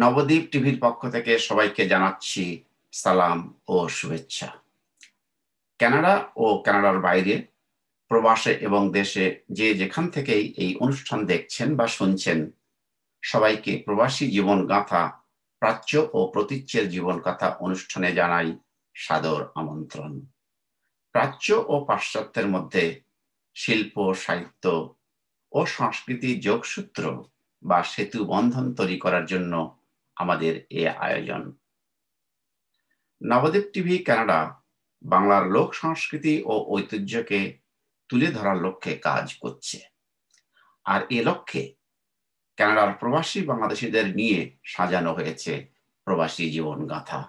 নবদ্বীপ টিভির পক্ষ থেকে সবাইকে জানাচ্ছি সালাম ও শুভেচ্ছা কানাডা ও কানাডার বাইরে প্রবাসে এবং দেশে যে যেখান থেকেই এই অনুষ্ঠান দেখছেন বা শুনছেন সবাইকে প্রবাসী জীবন গাথা প্রাচ্য ও প্রতীচ্যের জীবন কথা অনুষ্ঠানে জানাই সাদর আমন্ত্রণ প্রাচ্য ও পাশ্চাত্যের মধ্যে শিল্প সাহিত্য ও সংস্কৃতি যোগসূত্র বা সেতু বন্ধন তৈরি করার জন্য আমাদের এ আয়োজন নবদ্বীপ টিভি কানাডা বাংলার লোক সংস্কৃতি ও ঐতিহ্যকে তুলে ধরার লক্ষ্যে কাজ করছে আর এ লক্ষ্যে কানাডার প্রবাসী বাংলাদেশিদের নিয়ে সাজানো হয়েছে প্রবাসী জীবন গাথা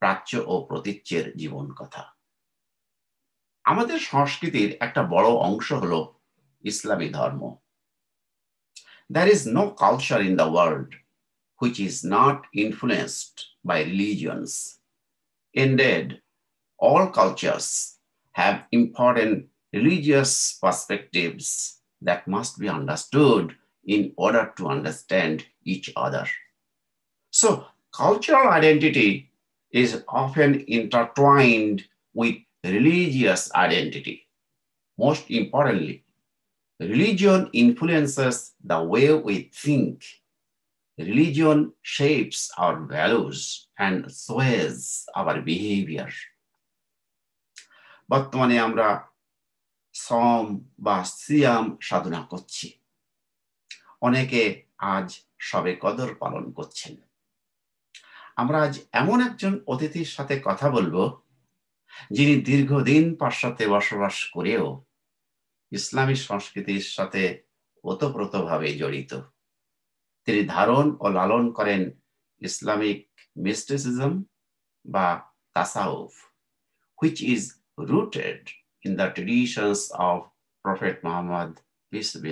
প্রাচ্য ও প্রতীচ্যের জীবন কথা আমাদের সংস্কৃতির একটা বড় অংশ হল ইসলামী ধর্ম there is no culture in the world which is not influenced by religions. Indeed, all cultures have important religious perspectives that must be understood in order to understand each other. So, cultural identity is often intertwined with religious identity. Most importantly, religion influences the way we think Religion shapes our values and sways our behavior. বর্তমানে আমরা শ্রম বা সিয়াম সাধনা করছি অনেকে আজ সবে কদর পালন করছেন আমরা আজ এমন একজন অতিথির সাথে কথা বলবো যিনি দীর্ঘদিন পাশ্চাতে বসবাস করেও ইসলামী সংস্কৃতির সাথে ওতপ্রোতভাবে জড়িত তিনি ধারণ ও লালন করেন ইসলামিক মিস্টিসিজম বা তাসাউফ which is rooted in the traditions of prophet Mohammad peace be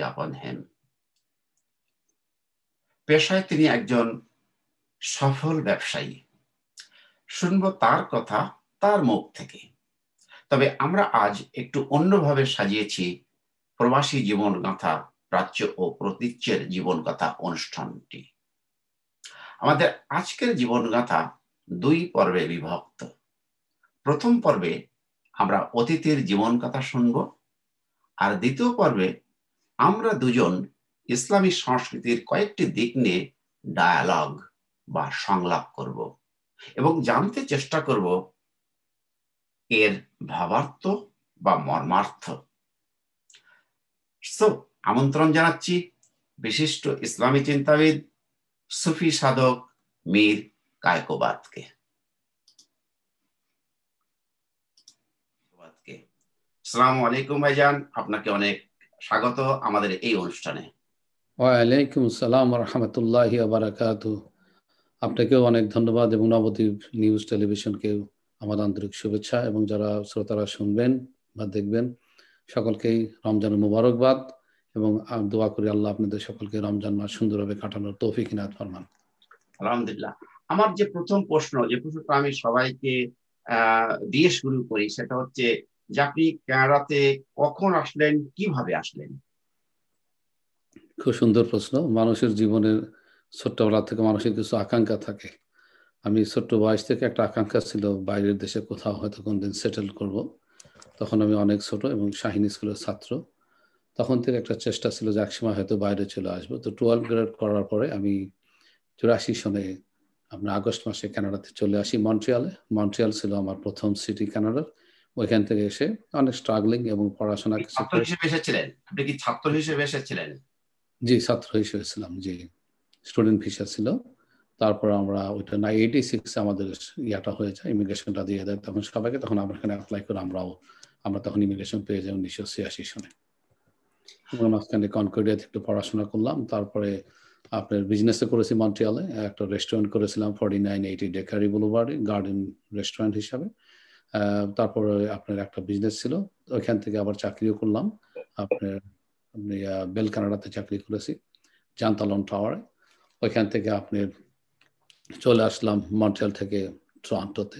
পেশায় তিনি একজন সফল ব্যবসায়ী শুনব তার কথা তার মুখ থেকে তবে আমরা আজ একটু অন্যভাবে সাজিয়েছি প্রবাসী জীবন গাঁথা প্রাচ্য ও প্রতীচ্যের জীবনগাথা অনুষ্ঠানটি আমাদের আজকের জীবনগাথা দুই পর্বে বিভক্ত প্রথম পর্বে আমরা অতীতের জীবনকথা শুনব আর দ্বিতীয় পর্বে আমরা দুজন ইসলামী সংস্কৃতির কয়েকটি দিক নিয়ে ডায়ালগ বা সংলাপ করব এবং জানতে চেষ্টা করব এর ভাবার্থ বা মর্মার্থ সো আমন্ত্রণ জানাচ্ছি বিশিষ্ট ইসলামী চিন্তাবিদ সুফি সাধক মীর কায়কোবাদকে সালাম আলাইকুম ভাইজান আপনাকে অনেক স্বাগত আমাদের এই অনুষ্ঠানে ওয়ালাইকুম সালাম রহমতুল্লাহ বারাকাত আপনাকেও অনেক ধন্যবাদ এবং নবদ্বীপ নিউজ টেলিভিশনকে আমার আন্তরিক শুভেচ্ছা এবং যারা শ্রোতারা শুনবেন বা দেখবেন সকলকেই রমজান মুবারকবাদ এবং দোয়া করি আল্লাহ আপনাদের সকলকে রমজান মাস সুন্দরভাবে কাটানোর তৌফিক ইনাত ফরমান আলহামদুলিল্লাহ আমার যে প্রথম প্রশ্ন যে প্রশ্নটা আমি সবাইকে দিয়ে শুরু করি সেটা হচ্ছে যে আপনি কানাডাতে কখন আসলেন কিভাবে আসলেন খুব সুন্দর প্রশ্ন মানুষের জীবনের ছোট্টবেলা থেকে মানুষের কিছু আকাঙ্ক্ষা থাকে আমি ছোট্ট বয়স থেকে একটা আকাঙ্ক্ষা ছিল বাইরের দেশে কোথাও হয়তো কোনদিন সেটেল করব তখন আমি অনেক ছোট এবং শাহিন স্কুলের ছাত্র তখন থেকে একটা চেষ্টা ছিল যে এক সময় হয়তো বাইরে চলে আসবো তো টুয়েলভ গ্রেড করার পরে আমি চুরাশি সনে আমরা আগস্ট মাসে কানাডাতে চলে আসি মন্ট্রিয়ালে মন্ট্রিয়াল ছিল আমার প্রথম সিটি কানাডার ওইখান থেকে এসে অনেক স্ট্রাগলিং এবং পড়াশোনা ছাত্র হিসেবে এসেছিলেন আপনি কি ছাত্র হিসেবে এসেছিলেন জি ছাত্র হিসেবে ছিলাম জি স্টুডেন্ট ভিসা ছিল তারপর আমরা ওইটা না এইটি সিক্স আমাদের ইয়াটা হয়ে যায় ইমিগ্রেশনটা দিয়ে দেয় তখন সবাইকে তখন আমরা এখানে অ্যাপ্লাই করে আমরাও আমরা তখন ইমিগ্রেশন পেয়ে যাই উনিশশো ছিয়াশি সনে মাঝখানে কনকর্ডিয়া একটু পড়াশোনা করলাম তারপরে আপনার বিজনেসে করেছি মন্ট্রিয়ালে একটা রেস্টুরেন্ট করেছিলাম ফর্টি নাইন এইটি ডেকারি বুলোবার্ডে গার্ডেন রেস্টুরেন্ট হিসাবে তারপরে আপনার একটা বিজনেস ছিল ওইখান থেকে আবার চাকরিও করলাম আপনার বেল কানাডাতে চাকরি করেছি জানতালন টাওয়ারে ওইখান থেকে আপনি চলে আসলাম মন্ট্রিয়াল থেকে টরন্টোতে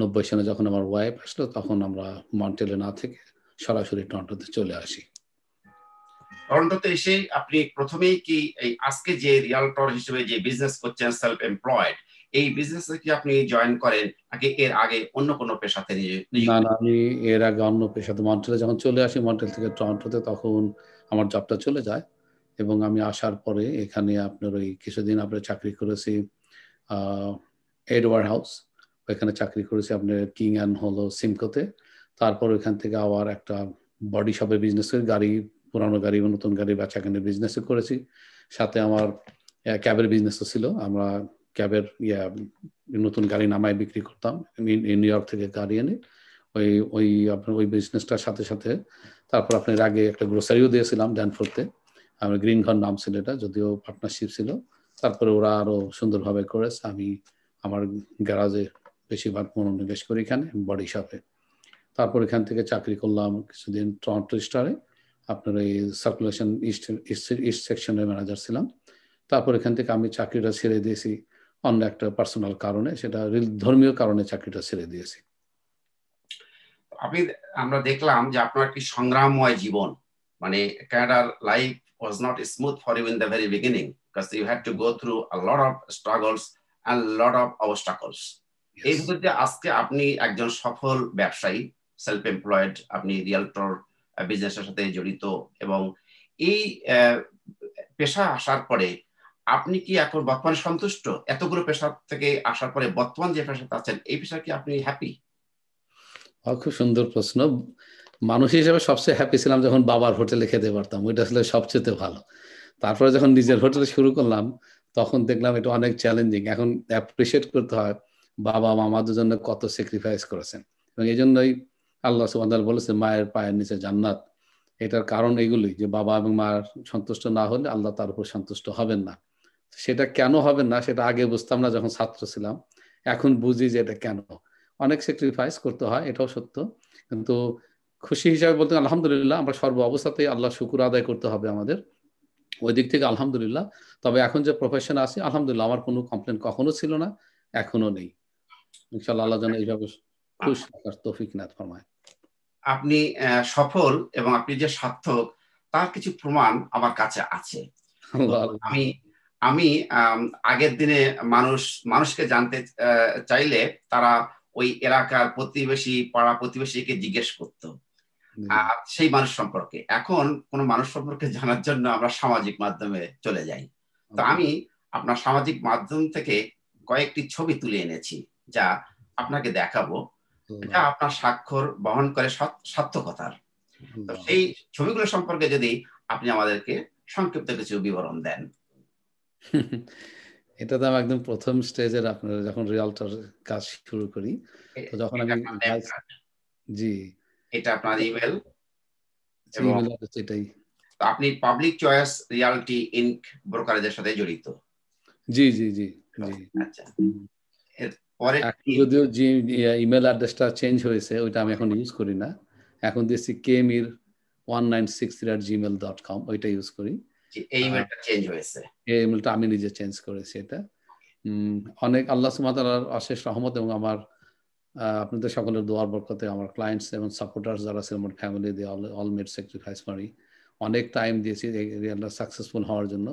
নব্বই সালে যখন আমার ওয়াইফ আসলো তখন আমরা মন্ট্রিয়ালে না থেকে সরাসরি টরন্টোতে চলে আসি টরন্টোতে এসে আপনি প্রথমেই কি এই আজকে যে রিয়ালটর হিসেবে যে বিজনেস করছেন সেলফ এমপ্লয়েড এই বিজনেস কি আপনি জয়েন করেন নাকি এর আগে অন্য কোনো পেশাতে না না আমি এর আগে অন্য পেশাতে মন্ট্রিলে যখন চলে আসি মন্ট্রিল থেকে টরন্টোতে তখন আমার জবটা চলে যায় এবং আমি আসার পরে এখানে আপনার ওই কিছুদিন আপনার চাকরি করেছি এডওয়ার হাউস এখানে চাকরি করেছি আপনার কিং অ্যান্ড হলো সিমকোতে তারপর ওইখান থেকে আবার একটা বডি শপের বিজনেস করে গাড়ি পুরানো গাড়ি নতুন গাড়ি বেচাকেনের বিজনেসও করেছি সাথে আমার ক্যাবের বিজনেসও ছিল আমরা ক্যাবের ইয়া নতুন গাড়ি নামায় বিক্রি করতাম নিউ ইয়র্ক থেকে গাড়ি এনে ওই ওই আপনার ওই বিজনেসটার সাথে সাথে তারপর আপনার আগে একটা গ্রোসারিও দিয়েছিলাম ড্যানফোর্থে আমার গ্রিন ঘর নাম ছিল এটা যদিও পার্টনারশিপ ছিল তারপরে ওরা আরো সুন্দরভাবে করেছে আমি আমার গ্যারাজে বেশিরভাগ মনোনিবেশ করি এখানে বডি শপে তারপর এখান থেকে চাকরি করলাম কিছুদিন টরন্টো স্টারে আপনার এই সার্কুলেশন ইস্ট ইস্ট সেকশনের ম্যানেজার ছিলাম তারপর এখান থেকে আমি চাকরিটা ছেড়ে দিয়েছি অন্য একটা পার্সোনাল কারণে সেটা ধর্মীয় কারণে চাকরিটা ছেড়ে দিয়েছি আপনি আমরা দেখলাম যে আপনার একটি সংগ্রামময় জীবন মানে ক্যানাডার life was not smooth for you in the very beginning because you had to go lot a lot of struggles and এই ভিতরে আজকে আপনি একজন সফল ব্যবসায়ী সেলফ এমপ্লয়েড আপনি রিয়েলটর বিজনেসের সাথে জড়িত এবং এই পেশা আসার পরে আপনি কি এখন বর্তমানে সন্তুষ্ট এতগুলো পেশা থেকে আসার পরে বর্তমান যে পেশাতে আছেন এই পেশা কি আপনি হ্যাপি খুব সুন্দর প্রশ্ন মানুষ হিসেবে সবচেয়ে হ্যাপি ছিলাম যখন বাবার হোটেলে খেতে পারতাম ওইটা আসলে সবচেয়ে ভালো তারপরে যখন নিজের হোটেল শুরু করলাম তখন দেখলাম এটা অনেক চ্যালেঞ্জিং এখন অ্যাপ্রিসিয়েট করতে হয় বাবা মামা দুজনে কত স্যাক্রিফাইস করেছেন এবং এই জন্যই আল্লাহ সুবান্দাল বলেছে মায়ের পায়ের নিচে জান্নাত এটার কারণ এগুলি যে বাবা এবং মার সন্তুষ্ট না হলে আল্লাহ তার উপর সন্তুষ্ট হবেন না সেটা কেন হবেন না সেটা আগে বুঝতাম না যখন ছাত্র ছিলাম এখন বুঝি যে এটা কেন অনেক স্যাক্রিফাইস করতে হয় এটাও সত্য কিন্তু খুশি হিসাবে বলতে আলহামদুলিল্লাহ আমরা সর্ব অবস্থাতেই আল্লাহ শুকুর আদায় করতে হবে আমাদের ওই দিক থেকে আলহামদুলিল্লাহ তবে এখন যে প্রফেশন আছে আলহামদুলিল্লাহ আমার কোনো কমপ্লেন কখনো ছিল না এখনো নেই ইনশাল্লাহ আল্লাহ যেন এইভাবে তৌফিক ফরমায় আপনি সফল এবং আপনি যে সার্থক তার কিছু প্রমাণ আমার কাছে আছে আমি আমি আগের দিনে মানুষ মানুষকে জানতে চাইলে তারা ওই এলাকার প্রতিবেশী পাড়া প্রতিবেশীকে জিজ্ঞেস করত আর সেই মানুষ সম্পর্কে এখন কোনো মানুষ সম্পর্কে জানার জন্য আমরা সামাজিক মাধ্যমে চলে যাই তো আমি আপনার সামাজিক মাধ্যম থেকে কয়েকটি ছবি তুলে এনেছি যা আপনাকে দেখাবো এটা আপনার স্বাক্ষর বহন করে সার্থকতার সেই ছবিগুলো সম্পর্কে যদি আপনি আমাদেরকে সংক্ষিপ্ত কিছু বিবরণ দেন এটা তো আমি একদম প্রথম স্টেজের আপনার যখন রিয়ালটার কাজ শুরু করি তো যখন আমি জি এটা আপনার ইমেল এটাই আপনি পাবলিক চয়েস রিয়ালিটি ইনক ব্রোকারেজের সাথে জড়িত জি জি জি আচ্ছা যদিও যে ইমেল অ্যাড্রেসটা চেঞ্জ হয়েছে ওইটা আমি এখন ইউজ করি না এখন one nine six three Gmail dot com ওইটা ইউজ করি এই ইমেলটা চেঞ্জ হয়েছে এই ইমেলটা আমি নিজে চেঞ্জ করেছি এটা অনেক আল্লাহ সুমাতার অশেষ রহমত এবং আমার আপনাদের সকলের দোয়ার বরকতে আমার ক্লায়েন্টস এবং সাপোর্টার্স যারা আছে আমার ফ্যামিলি দিয়ে অল অল মেড স্যাক্রিফাইস করি অনেক টাইম দিয়েছি সাকসেসফুল হওয়ার জন্য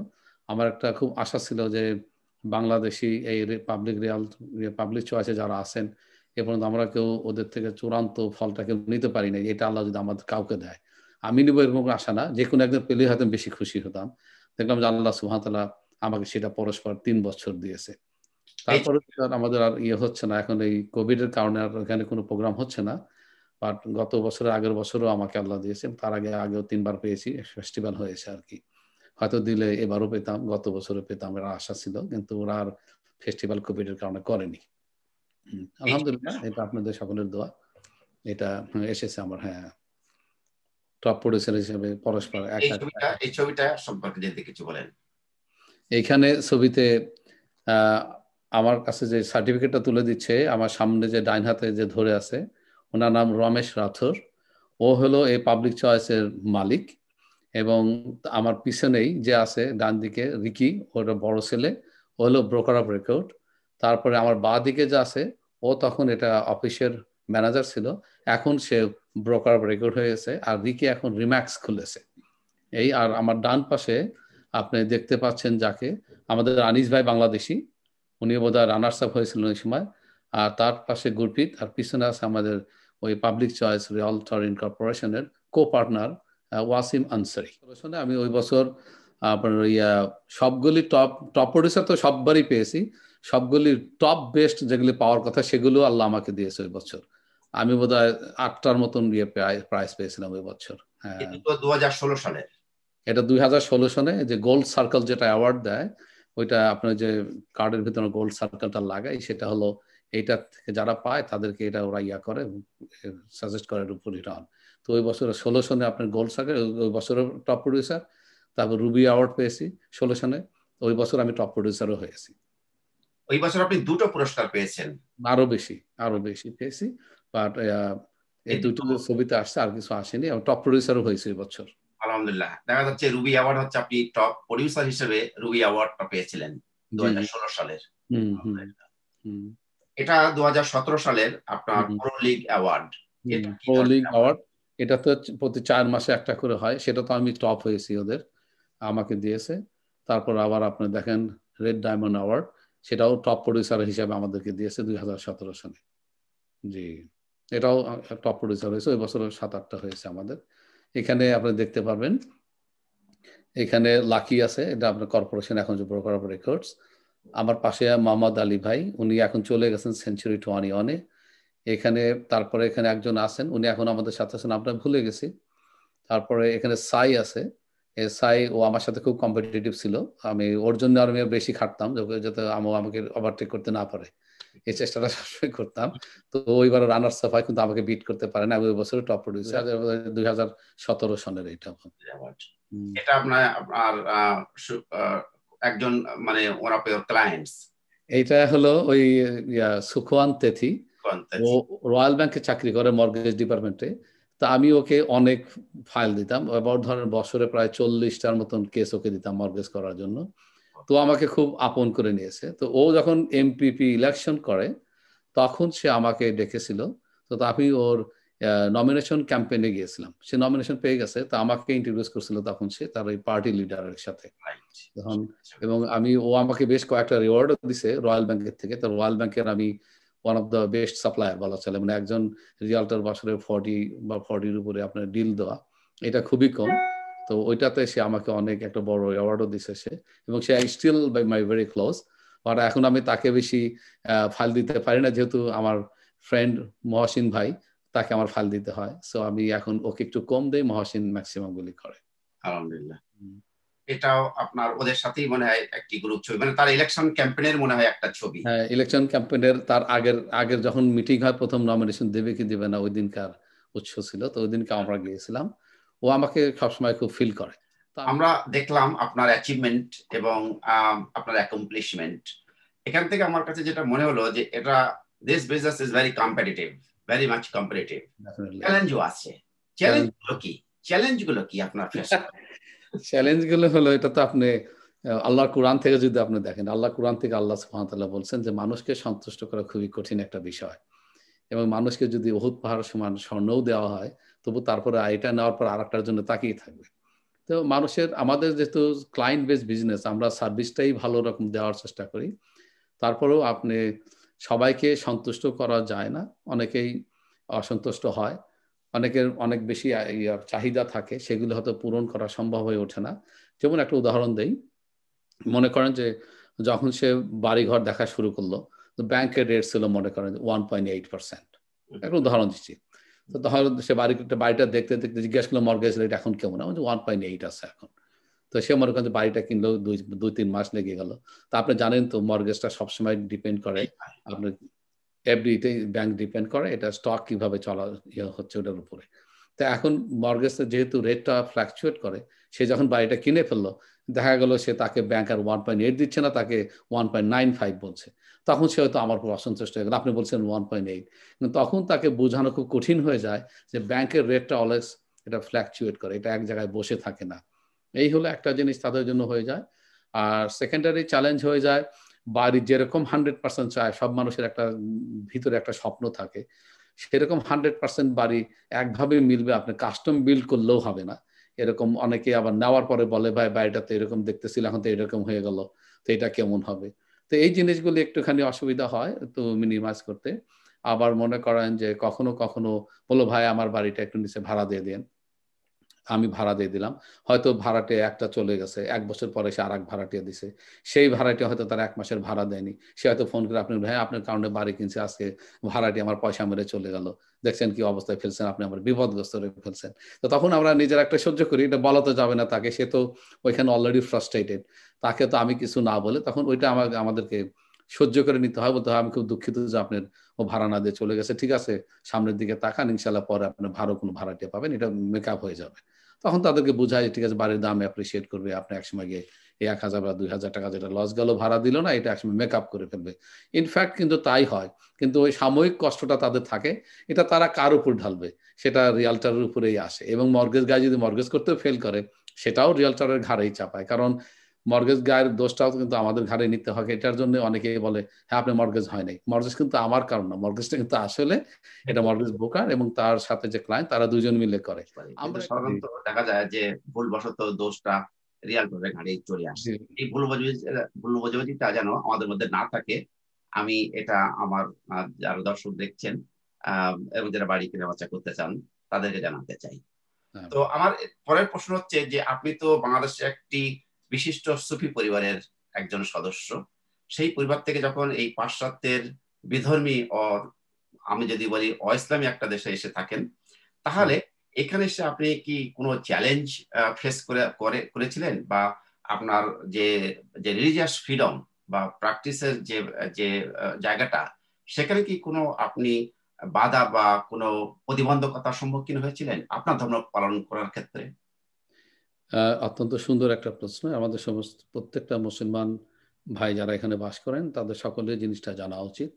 আমার একটা খুব আশা ছিল যে বাংলাদেশি এই পাবলিক রিয়াল পাবলিক চয়েসে যারা আছেন এ পর্যন্ত আমরা কেউ ওদের থেকে চূড়ান্ত ফলটাকে নিতে পারি না এটা আল্লাহ যদি আমাদের কাউকে দেয় আমি নিব এরকম আশা না যে কোনো একদিন পেলে হয়তো বেশি খুশি হতাম দেখলাম যে আল্লাহ সুহাতলা আমাকে সেটা পরস্পর তিন বছর দিয়েছে তারপরে আমাদের আর ইয়ে হচ্ছে না এখন এই কোভিড এর কারণে আর এখানে কোনো প্রোগ্রাম হচ্ছে না বাট গত বছরের আগের বছরও আমাকে আল্লাহ দিয়েছে তার আগে আগেও তিনবার পেয়েছি ফেস্টিভ্যাল হয়েছে আর কি হয়তো দিলে এবারও পেতাম গত বছরও পেতাম এরা আশা ছিল কিন্তু ওরা আর ফেস্টিভ্যাল কোভিড এর কারণে করেনি আলহামদুলিল্লাহ এটা আপনাদের সকলের দোয়া এটা এসেছে আমার হ্যাঁ টপ প্রডিউসার হিসেবে পরস্পর এই ছবিটা সম্পর্কে যদি কিছু বলেন এইখানে ছবিতে আমার কাছে যে সার্টিফিকেটটা তুলে দিচ্ছে আমার সামনে যে ডাইন হাতে যে ধরে আছে ওনার নাম রমেশ রাথর ও হলো এই পাবলিক চয়েসের মালিক এবং আমার পিছনেই যে আছে ডান দিকে রিকি ওটা বড় ছেলে ও হলো ব্রোকার অফ রেকর্ড তারপরে আমার বা দিকে যে আছে ও তখন এটা অফিসের ম্যানেজার ছিল এখন সে ব্রোকার অফ রেকর্ড হয়েছে আর রিকি এখন রিম্যাক্স খুলেছে এই আর আমার ডান পাশে আপনি দেখতে পাচ্ছেন যাকে আমাদের আনিস ভাই বাংলাদেশি উনি বোধহয় রানার্স আপ হয়েছিলেন ওই সময় আর তার পাশে গুরপ্রীত আর পিছনে আছে আমাদের ওই পাবলিক চয়েস রিয়াল টর ইনকর্পোরেশনের কো পার্টনার ওয়াসিম আনসারি গবেষণা আমি ওই বছর আপনার ইয়া সবগুলি টপ টপ প্রডিউসার তো সববারই পেয়েছি সবগুলি টপ বেস্ট যেগুলি পাওয়ার কথা সেগুলো আল্লাহ আমাকে দিয়েছে ওই বছর আমি বোধ হয় আটটার মতন ইয়ে প্রাইজ পেয়েছিলাম ওই বছর হ্যাঁ দু হাজার ষোলো সালে এটা দুই হাজার ষোলো সনে যে গোল্ড সার্কেল যেটা অ্যাওয়ার্ড দেয় ওইটা আপনার যে কার্ডের ভিতরে গোল্ড সার্কেলটা লাগাই সেটা হলো এইটা থেকে যারা পায় তাদেরকে এটা ওরা ইয়া করে সাজেস্ট করার উপর রিটার্ন তো ওই বছর ষোলো সনে আপনার গোল্ড সাকে ওই বছরের টপ প্রডিউসার তারপর রুবি অ্যাওয়ার্ড পেয়েছি ষোলো সনে ওই বছর আমি টপ প্রডিউসারও হয়েছি ওই বছর আপনি দুটো পুরস্কার পেয়েছেন আরো বেশি আরো বেশি পেয়েছি বাট এই দুটো ছবিতে আসছে আর কিছু আসেনি এবং টপ প্রডিউসারও হয়েছে এই বছর আলহামদুলিল্লাহ দেখা যাচ্ছে রুবি অ্যাওয়ার্ড হচ্ছে আপনি টপ প্রডিউসার হিসেবে রুবি অ্যাওয়ার্ডটা পেয়েছিলেন দু হাজার সালের এটা দু সালের আপনার pro league award pro league award এটা তো প্রতি চার মাসে একটা করে হয় সেটা তো আমি টপ হয়েছি ওদের আমাকে দিয়েছে তারপর আবার আপনি দেখেন রেড ডায়মন্ড অ্যাওয়ার্ড সেটাও টপ প্রডিউসার হিসাবে আমাদেরকে দিয়েছে দুই হাজার সতেরো সালে জি এটাও টপ প্রডিউসার হয়েছে ওই বছর সাত আটটা হয়েছে আমাদের এখানে আপনি দেখতে পারবেন এখানে লাকি আছে এটা আপনার কর্পোরেশন এখন যে রেকর্ডস আমার পাশে মোহাম্মদ আলী ভাই উনি এখন চলে গেছেন সেঞ্চুরি টোয়ানি অনে এখানে তারপরে এখানে একজন আছেন উনি এখন আমাদের সাথে আছেন আমরা ভুলে গেছি তারপরে এখানে সাই আছে সাই ও আমার সাথে খুব কম্পিটিটিভ ছিল আমি ওর জন্য আর আমি বেশি খাটতাম যাতে আমও আমাকে ওভারটেক করতে না পারে এই চেষ্টাটা সবসময় করতাম তো ওইবার রানার্স আপ হয় কিন্তু আমাকে বিট করতে পারে না ওই বছর টপ প্রডিউসার দুই হাজার সতেরো সনের এটা এটা আপনার একজন মানে ওরা ক্লায়েন্টস এইটা হলো ওই সুখওয়ান তেথি ও রয়্যাল ব্যাংকে চাকরি করে মর্গেজ ডিপার্টমেন্টে তা আমি ওকে অনেক ফাইল দিতাম এবার ধরেন বছরে প্রায় চল্লিশটার মতন কেস ওকে দিতাম মর্গেজ করার জন্য তো আমাকে খুব আপন করে নিয়েছে তো ও যখন এমপিপি ইলেকশন করে তখন সে আমাকে ডেকেছিল তো আমি ওর নমিনেশন ক্যাম্পেইনে গিয়েছিলাম সে নমিনেশন পেয়ে গেছে তো আমাকে ইন্ট্রোডিউস করছিল তখন সে তার ওই পার্টি লিডারের সাথে তখন এবং আমি ও আমাকে বেশ কয়েকটা রিওয়ার্ডও দিছে রয়্যাল ব্যাংকের থেকে তো রয়্যাল ব্যাংকের আমি one of the best supplier বলা চলে মানে একজন রিয়ালটার বছরে ফর্টি বা ফর্টির উপরে আপনার ডিল দেওয়া এটা খুবই কম তো ওইটাতে সে আমাকে অনেক একটা বড় অ্যাওয়ার্ডও দিছে সে এবং সে I still buy my very close but এখন আমি তাকে বেশি ফাইল দিতে পারি না যেহেতু আমার ফ্রেন্ড মহসিন ভাই তাকে আমার ফাইল দিতে হয় সো আমি এখন ওকে একটু কম দেই মহসিন ম্যাক্সিমাম গুলি করে আলহামদুলিল্লাহ এটাও আপনার ওদের সাথেই মনে হয় একটি গ্রুপ ছবি মানে তার ইলেকশন ক্যাম্পেনের মনে হয় একটা ছবি হ্যাঁ ইলেকশন ক্যাম্পেনের তার আগের আগের যখন মিটিং হয় প্রথম নমিনেশন দেবে কি দেবে না ওই দিনকার উৎস ছিল তো ওই দিনকে আমরা গিয়েছিলাম ও আমাকে সবসময় খুব ফিল করে আমরা দেখলাম আপনার অ্যাচিভমেন্ট এবং আপনার অ্যাকমপ্লিশমেন্ট এখান থেকে আমার কাছে যেটা মনে হলো যে এটা this business is very competitive very much competitive চ্যালেঞ্জও আছে চ্যালেঞ্জগুলো কি চ্যালেঞ্জগুলো কি আপনার ফেস চ্যালেঞ্জগুলো হলো এটা তো আপনি আল্লাহর কোরআন থেকে যদি আপনি দেখেন আল্লাহ কোরআন থেকে আল্লাহ সুহামতাল্লাহ বলছেন যে মানুষকে সন্তুষ্ট করা খুবই কঠিন একটা বিষয় এবং মানুষকে যদি অহুত পাহাড় সমান স্বর্ণও দেওয়া হয় তবু তারপরে এটা নেওয়ার পর আর একটার জন্য তাকিয়ে থাকবে তো মানুষের আমাদের যেহেতু ক্লায়েন্ট বেস বিজনেস আমরা সার্ভিসটাই ভালো রকম দেওয়ার চেষ্টা করি তারপরেও আপনি সবাইকে সন্তুষ্ট করা যায় না অনেকেই অসন্তুষ্ট হয় অনেকের অনেক বেশি চাহিদা থাকে সেগুলো হয়তো পূরণ করা সম্ভব হয়ে ওঠে না যেমন একটা উদাহরণ দেই মনে করেন যে যখন সে বাড়িঘর দেখা শুরু করলো ব্যাংকের রেট ছিল মনে করেন ওয়ান পয়েন্ট এইট পার্সেন্ট একটা উদাহরণ দিচ্ছি তো তখন সে বাড়িটা বাড়িটা দেখতে দেখতে জিজ্ঞেস করলো মর্গেজ রেট এখন কেমন আমাদের ওয়ান পয়েন্ট এইট আছে এখন তো সে মনে করেন যে বাড়িটা কিনলেও দুই দুই তিন মাস লেগে গেল তা আপনি জানেন তো মর্গেজটা সবসময় ডিপেন্ড করে হ্যাঁ। আপনার এফডিতে ব্যাংক ডিপেন্ড করে এটা স্টক কিভাবে চলা ইয়ে হচ্ছে ওটার উপরে তো এখন মর্গেজটা যেহেতু রেটটা ফ্ল্যাকচুয়েট করে সে যখন বাড়িটা কিনে ফেললো দেখা গেলো সে তাকে ব্যাংক আর ওয়ান পয়েন্ট এইট দিচ্ছে না তাকে ওয়ান পয়েন্ট নাইন ফাইভ বলছে তখন সে হয়তো আমার উপর অসন্তুষ্ট হয়ে গেল আপনি বলছেন ওয়ান পয়েন্ট এইট কিন্তু তখন তাকে বোঝানো খুব কঠিন হয়ে যায় যে ব্যাংকের রেটটা অলওয়েজ এটা ফ্ল্যাকচুয়েট করে এটা এক জায়গায় বসে থাকে না এই হলো একটা জিনিস তাদের জন্য হয়ে যায় আর সেকেন্ডারি চ্যালেঞ্জ হয়ে যায় বাড়ির যেরকম হান্ড্রেড পার্সেন্ট চায় সব মানুষের একটা ভিতরে একটা স্বপ্ন থাকে সেরকম হান্ড্রেড পার্সেন্ট বাড়ি একভাবে মিলবে আপনি কাস্টম বিল্ড করলেও হবে না এরকম অনেকে আবার নেওয়ার পরে বলে ভাই বাড়িটা তো এরকম দেখতেছিল এখন তো এরকম হয়ে গেল তো এটা কেমন হবে তো এই জিনিসগুলি একটুখানি অসুবিধা হয় তো মিনিমাইজ করতে আবার মনে করেন যে কখনো কখনো বলো ভাই আমার বাড়িটা একটু নিচে ভাড়া দিয়ে দেন আমি ভাড়া দিয়ে দিলাম হয়তো ভাড়াটে একটা চলে গেছে এক বছর পরে সে আর এক ভাড়াটিয়া দিছে সেই ভাড়াটি হয়তো তার এক মাসের ভাড়া দেয়নি সে হয়তো ফোন করে আপনি ভাই হ্যাঁ, আপনার কারণে বাড়ি কিনছে আজকে ভাড়াটি আমার পয়সা মেরে চলে গেল দেখছেন কি অবস্থায় ফেলছেন আপনি আমার বিপদগ্রস্ত ফেলছেন তো তখন আমরা নিজের একটা সহ্য করি এটা বলা তো যাবে না তাকে সে তো ওইখানে অলরেডি ফ্রাস্ট্রেটেড তাকে তো আমি কিছু না বলে তখন ওইটা আমার আমাদেরকে সহ্য করে নিতে হয় বলতে হয় আমি খুব দুঃখিত যে আপনার ও ভাড়া না দিয়ে চলে গেছে ঠিক আছে সামনের দিকে তাকান ইনশাল্লাহ পরে আপনার ভাড়া কোনো ভাড়াটিয়া পাবেন এটা মেকআপ হয়ে যাবে তখন তাদেরকে বোঝায় ঠিক আছে বাড়ির দাম অ্যাপ্রিসিয়েট করবে আপনি একসময় গিয়ে এই এক হাজার বা দুই হাজার টাকা যেটা লস গেল ভাড়া দিল না এটা একসময় মেক করে ফেলবে ইনফ্যাক্ট কিন্তু তাই হয় কিন্তু ওই সাময়িক কষ্টটা তাদের থাকে এটা তারা কার উপর ঢালবে সেটা রিয়ালটারের উপরেই আসে এবং মর্গেজ গায়ে যদি মর্গেজ করতেও ফেল করে সেটাও রিয়ালটারের ঘাড়েই চাপায় কারণ মর্গেজ গায়ের দোষটাও কিন্তু আমাদের ঘাড়ে নিতে হবে এটার জন্য অনেকে বলে হ্যাঁ আপনি মর্গেজ হয় নাই মর্গেজ কিন্তু আমার কারণ না মর্গেজটা কিন্তু আসলে এটা মর্গেজ বোকার এবং তার সাথে যে ক্লায়েন্ট তারা দুজন মিলে করে আমরা সাধারণত দেখা যায় যে ভুলবশত দোষটা রিয়াল করে ঘাড়ে চলে আসে এই ভুল ভুল বোঝাবুঝিটা যেন আমাদের মধ্যে না থাকে আমি এটা আমার যারা দর্শক দেখছেন এবং যারা বাড়ি কেনা বাচ্চা করতে চান তাদেরকে জানাতে চাই হ্যাঁ। তো আমার পরের প্রশ্ন হচ্ছে যে আপনি তো বাংলাদেশে একটি বিশিষ্ট সুফি পরিবারের একজন সদস্য সেই পরিবার থেকে যখন এই পাশ্চাত্যের বিধর্মী ও আমি যদি বলি অইসলামী একটা দেশে এসে থাকেন তাহলে এখানে এসে আপনি কি কোনো চ্যালেঞ্জ ফেস করে করেছিলেন বা আপনার যে যে রিলিজিয়াস ফ্রিডম বা প্র্যাকটিসের যে যে জায়গাটা সেখানে কি কোনো আপনি বাধা বা কোনো প্রতিবন্ধকতার সম্মুখীন হয়েছিলেন আপনার ধর্ম পালন করার ক্ষেত্রে অত্যন্ত সুন্দর একটা প্রশ্ন আমাদের সমস্ত প্রত্যেকটা মুসলমান ভাই যারা এখানে বাস করেন তাদের সকলের জিনিসটা জানা উচিত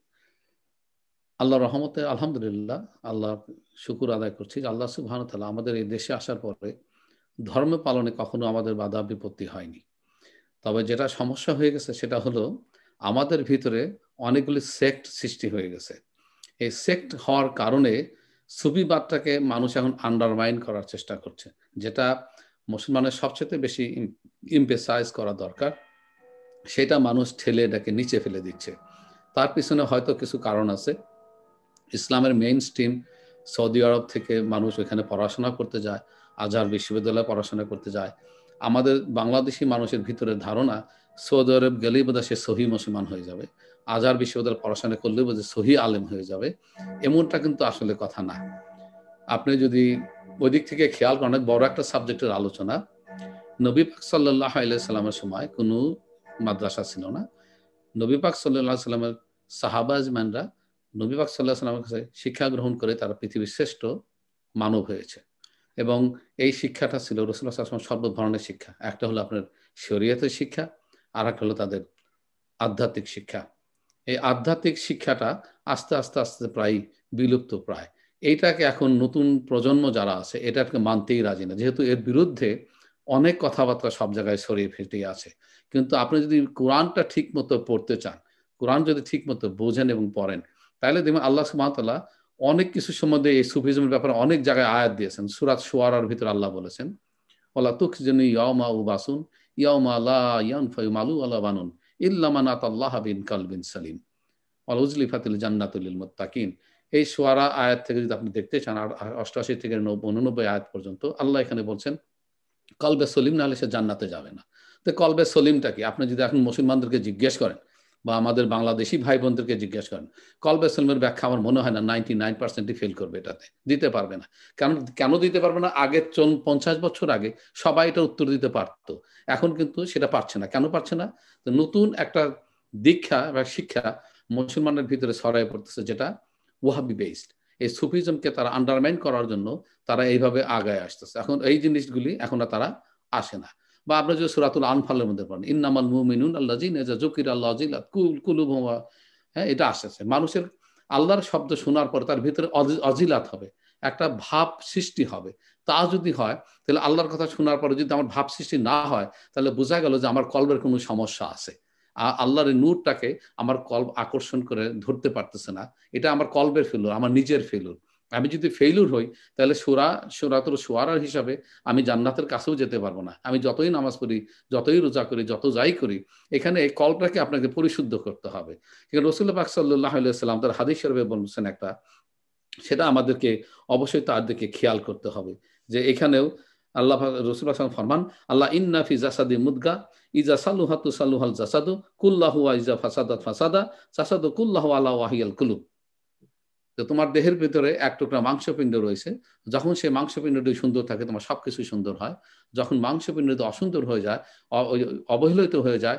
আল্লাহ রহমতে আলহামদুলিল্লাহ আল্লাহ শুকুর আদায় করছি আল্লাহ সুবাহান তালা আমাদের এই দেশে আসার পরে ধর্ম পালনে কখনো আমাদের বাধা বিপত্তি হয়নি তবে যেটা সমস্যা হয়ে গেছে সেটা হলো আমাদের ভিতরে অনেকগুলি সেক্ট সৃষ্টি হয়ে গেছে এই সেক্ট হওয়ার কারণে সুবিবাদটাকে মানুষ এখন আন্ডারমাইন করার চেষ্টা করছে যেটা মুসলমানের সবচেয়ে বেশি ইম্পেসাইজ করা দরকার সেটা মানুষ ঠেলে এটাকে নিচে ফেলে দিচ্ছে তার পিছনে হয়তো কিছু কারণ আছে ইসলামের মেইন স্ট্রিম সৌদি আরব থেকে মানুষ ওইখানে পড়াশোনা করতে যায় আজহার বিশ্ববিদ্যালয়ে পড়াশোনা করতে যায় আমাদের বাংলাদেশি মানুষের ভিতরে ধারণা সৌদি আরব গেলেই বোধহয় সে সহি মুসলমান হয়ে যাবে আজহার বিশ্ববিদ্যালয়ে পড়াশোনা করলে বোধহয় সহি আলেম হয়ে যাবে এমনটা কিন্তু আসলে কথা না আপনি যদি ওই দিক থেকে খেয়াল করেন অনেক বড় একটা সাবজেক্টের আলোচনা নবী পাক সাল্লাহ সাল্লামের সময় কোনো মাদ্রাসা ছিল না নবী পাক সাল্লাহ সাল্লামের সাহাবাজ ম্যানরা নবী পাক সাল্লাহ সাল্লামের কাছে শিক্ষা গ্রহণ করে তারা পৃথিবীর শ্রেষ্ঠ মানব হয়েছে এবং এই শিক্ষাটা ছিল রসুল্লাহ আসলাম সর্ব ধরনের শিক্ষা একটা হলো আপনার শরীয়তের শিক্ষা আর একটা হলো তাদের আধ্যাত্মিক শিক্ষা এই আধ্যাত্মিক শিক্ষাটা আস্তে আস্তে আস্তে প্রায় বিলুপ্ত প্রায় এইটাকে এখন নতুন প্রজন্ম যারা আছে এটাকে মানতেই রাজি না যেহেতু এর বিরুদ্ধে অনেক কথাবার্তা সব জায়গায় সরিয়ে ফেটে আছে কিন্তু আপনি যদি কোরআনটা ঠিক মতো পড়তে চান কোরআন যদি ঠিক মতো বোঝেন এবং পড়েন তাহলে দেখবেন আল্লাহ সুমাতাল্লাহ অনেক কিছু সম্বন্ধে এই সুফিজমের ব্যাপারে অনেক জায়গায় আয়াত দিয়েছেন সুরাত সোয়ারার ভিতরে আল্লাহ বলেছেন ওলা তুক জেন ইয়াউমা উ বাসুন ইয়াউমা আল্লাহ ইয়ান ফাইম আলু আল্লাহ বানুন ইল্লামানাত আল্লাহ বিন কালবিন সালিম অলউজলি ফাতিল জান্নাতুল মুত্তাকিন এই সোয়ারা আয়াত থেকে যদি আপনি দেখতে চান অষ্টআশি থেকে উননব্বই আয়াত পর্যন্ত আল্লাহ এখানে বলছেন কলবে সলিম নাহলে সে জান্নাতে যাবে না তো কলবে সলিমটা কি আপনি যদি এখন মুসলমানদেরকে জিজ্ঞেস করেন বা আমাদের বাংলাদেশি ভাই বোনদেরকে জিজ্ঞেস করেন কলবে সলিমের ব্যাখ্যা আমার মনে হয় না নাইনটি নাইন পার্সেন্টই ফেল করবে এটাতে দিতে পারবে না কেন কেন দিতে পারবে না আগের চল পঞ্চাশ বছর আগে সবাই এটা উত্তর দিতে পারত এখন কিন্তু সেটা পারছে না কেন পারছে না তো নতুন একটা দীক্ষা বা শিক্ষা মুসলমানের ভিতরে ছড়ায় পড়তেছে যেটা ওয়াহাবি বেসড এই সুফিজমকে তারা আন্ডারমাইন করার জন্য তারা এইভাবে আগায় আসতেছে এখন এই জিনিসগুলি এখন তারা আসে না বা আপনি যদি সুরাতুল আনফালের মধ্যে পড়েন ইন্নামাল মুমিনুন আল্লাহ জিনেজা জকির আল্লাহ জিলাত কুল কুলুব হ্যাঁ এটা আসতেছে মানুষের আল্লাহর শব্দ শোনার পর তার ভিতরে অজিলাত হবে একটা ভাব সৃষ্টি হবে তা যদি হয় তাহলে আল্লাহর কথা শোনার পরে যদি আমার ভাব সৃষ্টি না হয় তাহলে বোঝা গেল যে আমার কলবের কোনো সমস্যা আছে আল্লাহর নূরটাকে আমার কল্প আকর্ষণ করে ধরতে পারতেছে না এটা আমার কল্পের ফেলুর আমার নিজের ফেলুর আমি যদি ফেইলুর হই তাহলে সোরা তোর সোয়ারার হিসাবে আমি জান্নাতের কাছেও যেতে পারবো না আমি যতই নামাজ পড়ি যতই রোজা করি যত যাই করি এখানে এই কল্পটাকে আপনাকে পরিশুদ্ধ করতে হবে রসুল্লা পাক সাল্লাহ সাল্লাম তার হাদিস বলছেন একটা সেটা আমাদেরকে অবশ্যই তার দিকে খেয়াল করতে হবে যে এখানেও আল্লাহ রসুল ফরমান আল্লাহ ইন্নাফি জাসাদি মুদগা ইজা সালুহাতু সালুহাল জাসাদু কুল্লাহু ইজা ফাসাদাত ফাসাদা জাসাদু কুল্লাহু আলা ওয়াহিয়াল তো তোমার দেহের ভিতরে এক টুকরা মাংসপিণ্ড রয়েছে যখন সেই মাংসপিণ্ডটি সুন্দর থাকে তোমার সব কিছুই সুন্দর হয় যখন মাংসপিণ্ডটি অসুন্দর হয়ে যায় অবহেলিত হয়ে যায়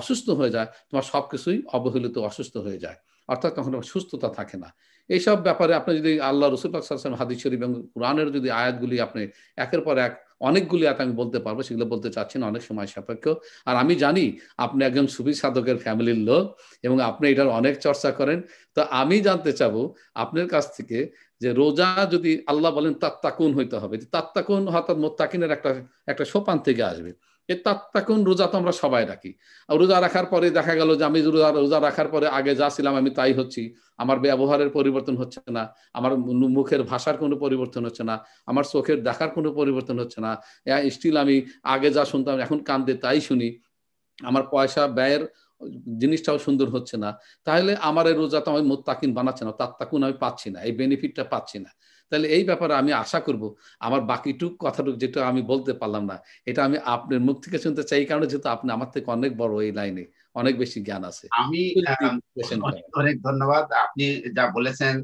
অসুস্থ হয়ে যায় তোমার সব কিছুই অবহেলিত অসুস্থ হয়ে যায় অর্থাৎ তখন সুস্থতা থাকে না এইসব ব্যাপারে আপনি যদি আল্লাহ রসুল্লাহ হাদিস শরীফ এবং কোরআনের যদি আয়াতগুলি আপনি একের পর এক অনেকগুলি আয়াত আমি বলতে পারবো সেগুলো বলতে চাচ্ছি না অনেক সময় সাপেক্ষ আর আমি জানি আপনি একজন সুবি সাধকের ফ্যামিলির লোক এবং আপনি এটার অনেক চর্চা করেন তো আমি জানতে চাবো আপনার কাছ থেকে যে রোজা যদি আল্লাহ বলেন তাত্তাকুন হইতে হবে তাত্তাকুন হঠাৎ মোত্তাকিনের একটা একটা সোপান থেকে আসবে এ তাত্তাকুন রোজা তো আমরা সবাই রাখি আর রোজা রাখার পরে দেখা গেল যে আমি রোজা রোজা রাখার পরে আগে যা ছিলাম আমি তাই হচ্ছি আমার ব্যবহারের পরিবর্তন হচ্ছে না আমার মুখের ভাষার কোনো পরিবর্তন হচ্ছে না আমার চোখের দেখার কোনো পরিবর্তন হচ্ছে না স্টিল আমি আগে যা শুনতাম এখন কান্দে তাই শুনি আমার পয়সা ব্যয়ের জিনিসটাও সুন্দর হচ্ছে না তাহলে আমার এই রোজা তো আমি মোত্তাকিন বানাচ্ছে না তাত্তাকুন আমি পাচ্ছি না এই বেনিফিটটা পাচ্ছি না তাহলে এই ব্যাপারে আমি আশা করব আমার বাকিটুক কথাটুক যেটা আমি বলতে পারলাম না এটা আমি আপনার মুখ থেকে শুনতে চাই কারণ যেহেতু আপনি আমার থেকে অনেক বড় এই লাইনে অনেক বেশি জ্ঞান আছে আমি অনেক ধন্যবাদ আপনি যা বলেছেন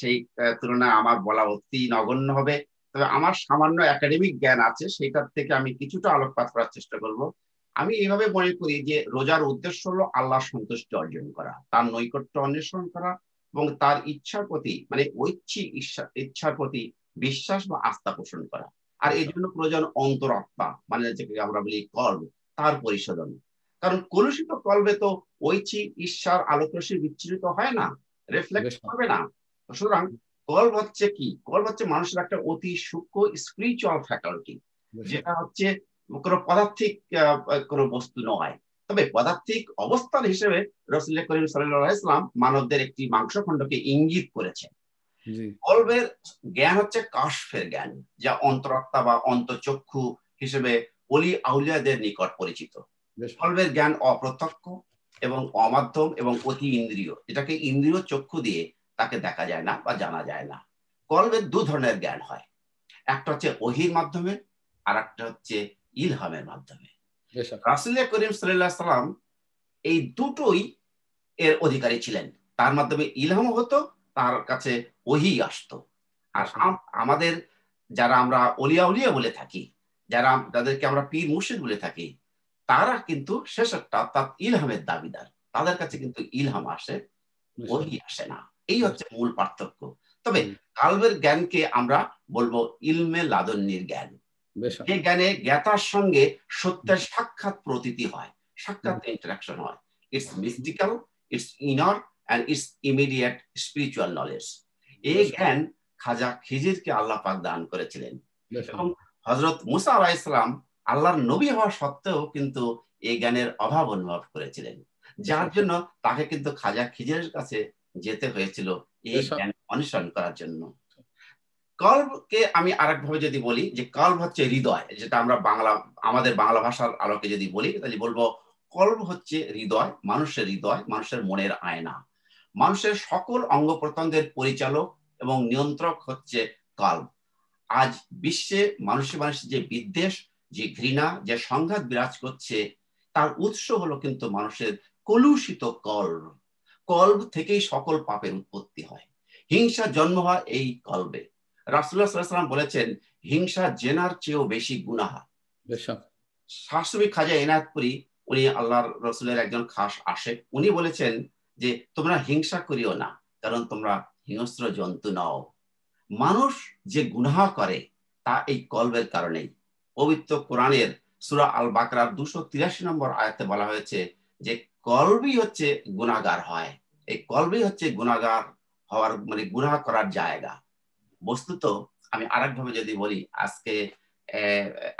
সেই তুলনায় আমার বলা অতি নগণ্য হবে তবে আমার সামান্য একাডেমিক জ্ঞান আছে সেটার থেকে আমি কিছুটা আলোকপাত করার চেষ্টা করব আমি এইভাবে মনে করি যে রোজার উদ্দেশ্য হলো আল্লাহ সন্তুষ্টি অর্জন করা তার নৈকট্য অন্বেষণ করা এবং তার ইচ্ছার প্রতি মানে ঐচ্ছিক ইচ্ছার প্রতি বিশ্বাস বা আস্থা পোষণ করা আর এই জন্য প্রয়োজন অন্তরাত্মা মানে যেটাকে আমরা বলি কর্ম তার পরিশোধন কারণ কলুষিত কল্পে তো ঐচ্ছিক ঈশ্বর আলোকরশ্মি বিচ্ছিন্ন হয় না রিফ্লেক্ট হবে না সুতরাং কল্প হচ্ছে কি কল্প হচ্ছে মানুষের একটা অতি সূক্ষ্ম স্পিরিচুয়াল ফ্যাকাল্টি যেটা হচ্ছে কোনো পদার্থিক কোনো বস্তু নয় তবে পদার্থিক অবস্থান হিসেবে রসুল্লাহ করিম সাল্লাহ ইসলাম মানবদের একটি মাংস মাংসখণ্ডকে ইঙ্গিত করেছেন কল্পের জ্ঞান হচ্ছে কাশফের জ্ঞান যা অন্তরাত্মা বা অন্তচক্ষু হিসেবে অলি আউলিয়াদের নিকট পরিচিত কল্পের জ্ঞান অপ্রত্যক্ষ এবং অমাধ্যম এবং অতি ইন্দ্রিয় এটাকে ইন্দ্রিয় চক্ষু দিয়ে তাকে দেখা যায় না বা জানা যায় না কল্পের দু ধরনের জ্ঞান হয় একটা হচ্ছে অহির মাধ্যমে আর একটা হচ্ছে ইলহামের মাধ্যমে আচ্ছা। রাসুলিয়া করিম সাল্লাম এই দুটোই এর অধিকারী ছিলেন তার মাধ্যমে ইলহাম হতো তার কাছে ওহি আসতো আর আচ্ছা। আমাদের যারা আমরা অলিয়া উলিয়া বলে থাকি যারা যাদেরকে আমরা পীর মুর্শিদ বলে থাকি তারা কিন্তু শেষ একটা ইলহামের দাবিদার তাদের কাছে কিন্তু ইলহাম আসে আচ্ছা। ওহি আসে না এই হচ্ছে মূল পার্থক্য তবে কালবের জ্ঞানকে আমরা বলবো ইলমে লাদন্যের জ্ঞান যে জ্ঞানে জ্ঞাতার সঙ্গে সত্যের সাক্ষাৎ প্রতীতি হয় সাক্ষাৎ ইন্টারাকশন হয় it's mystical it's inner and it's immediate spiritual knowledge এই জ্ঞান খাজা খিজিরকে আল্লাহ পাক দান করেছিলেন এবং হজরত মুসা আলাহ ইসলাম আল্লাহর নবী হওয়া সত্ত্বেও কিন্তু এই জ্ঞানের অভাব অনুভব করেছিলেন যার জন্য তাকে কিন্তু খাজা খিজিরের কাছে যেতে হয়েছিল এই জ্ঞান অনুসরণ করার জন্য কল্পকে আমি আরেকভাবে যদি বলি যে কল্প হচ্ছে হৃদয় যেটা আমরা বাংলা আমাদের বাংলা ভাষার আলোকে যদি বলি তাহলে বলবো কল্প হচ্ছে হৃদয় মানুষের হৃদয় মানুষের মনের আয়না মানুষের সকল অঙ্গ প্রত্যঙ্গের পরিচালক এবং নিয়ন্ত্রক হচ্ছে কল্প আজ বিশ্বে মানুষে মানুষের যে বিদ্বেষ যে ঘৃণা যে সংঘাত বিরাজ করছে তার উৎস হলো কিন্তু মানুষের কলুষিত কল কল্প থেকেই সকল পাপের উৎপত্তি হয় হিংসা জন্ম হয় এই কল্পে রাসুল্লাহাম বলেছেন হিংসা জেনার চেয়েও বেশি গুনাহা শাশুড়ি খাজা এনায়তপুরি উনি আল্লাহর রসুলের একজন খাস আসে উনি বলেছেন যে তোমরা হিংসা করিও না কারণ তোমরা হিংস্র জন্তু নও মানুষ যে গুনাহা করে তা এই কলবের কারণেই পবিত্র কোরআনের সুরা আল বাকরার দুশো তিরাশি নম্বর আয়াতে বলা হয়েছে যে কলবি হচ্ছে গুণাগার হয় এই কলবি হচ্ছে গুণাগার হওয়ার মানে গুনাহ করার জায়গা বস্তুত আমি আরেকভাবে যদি বলি আজকে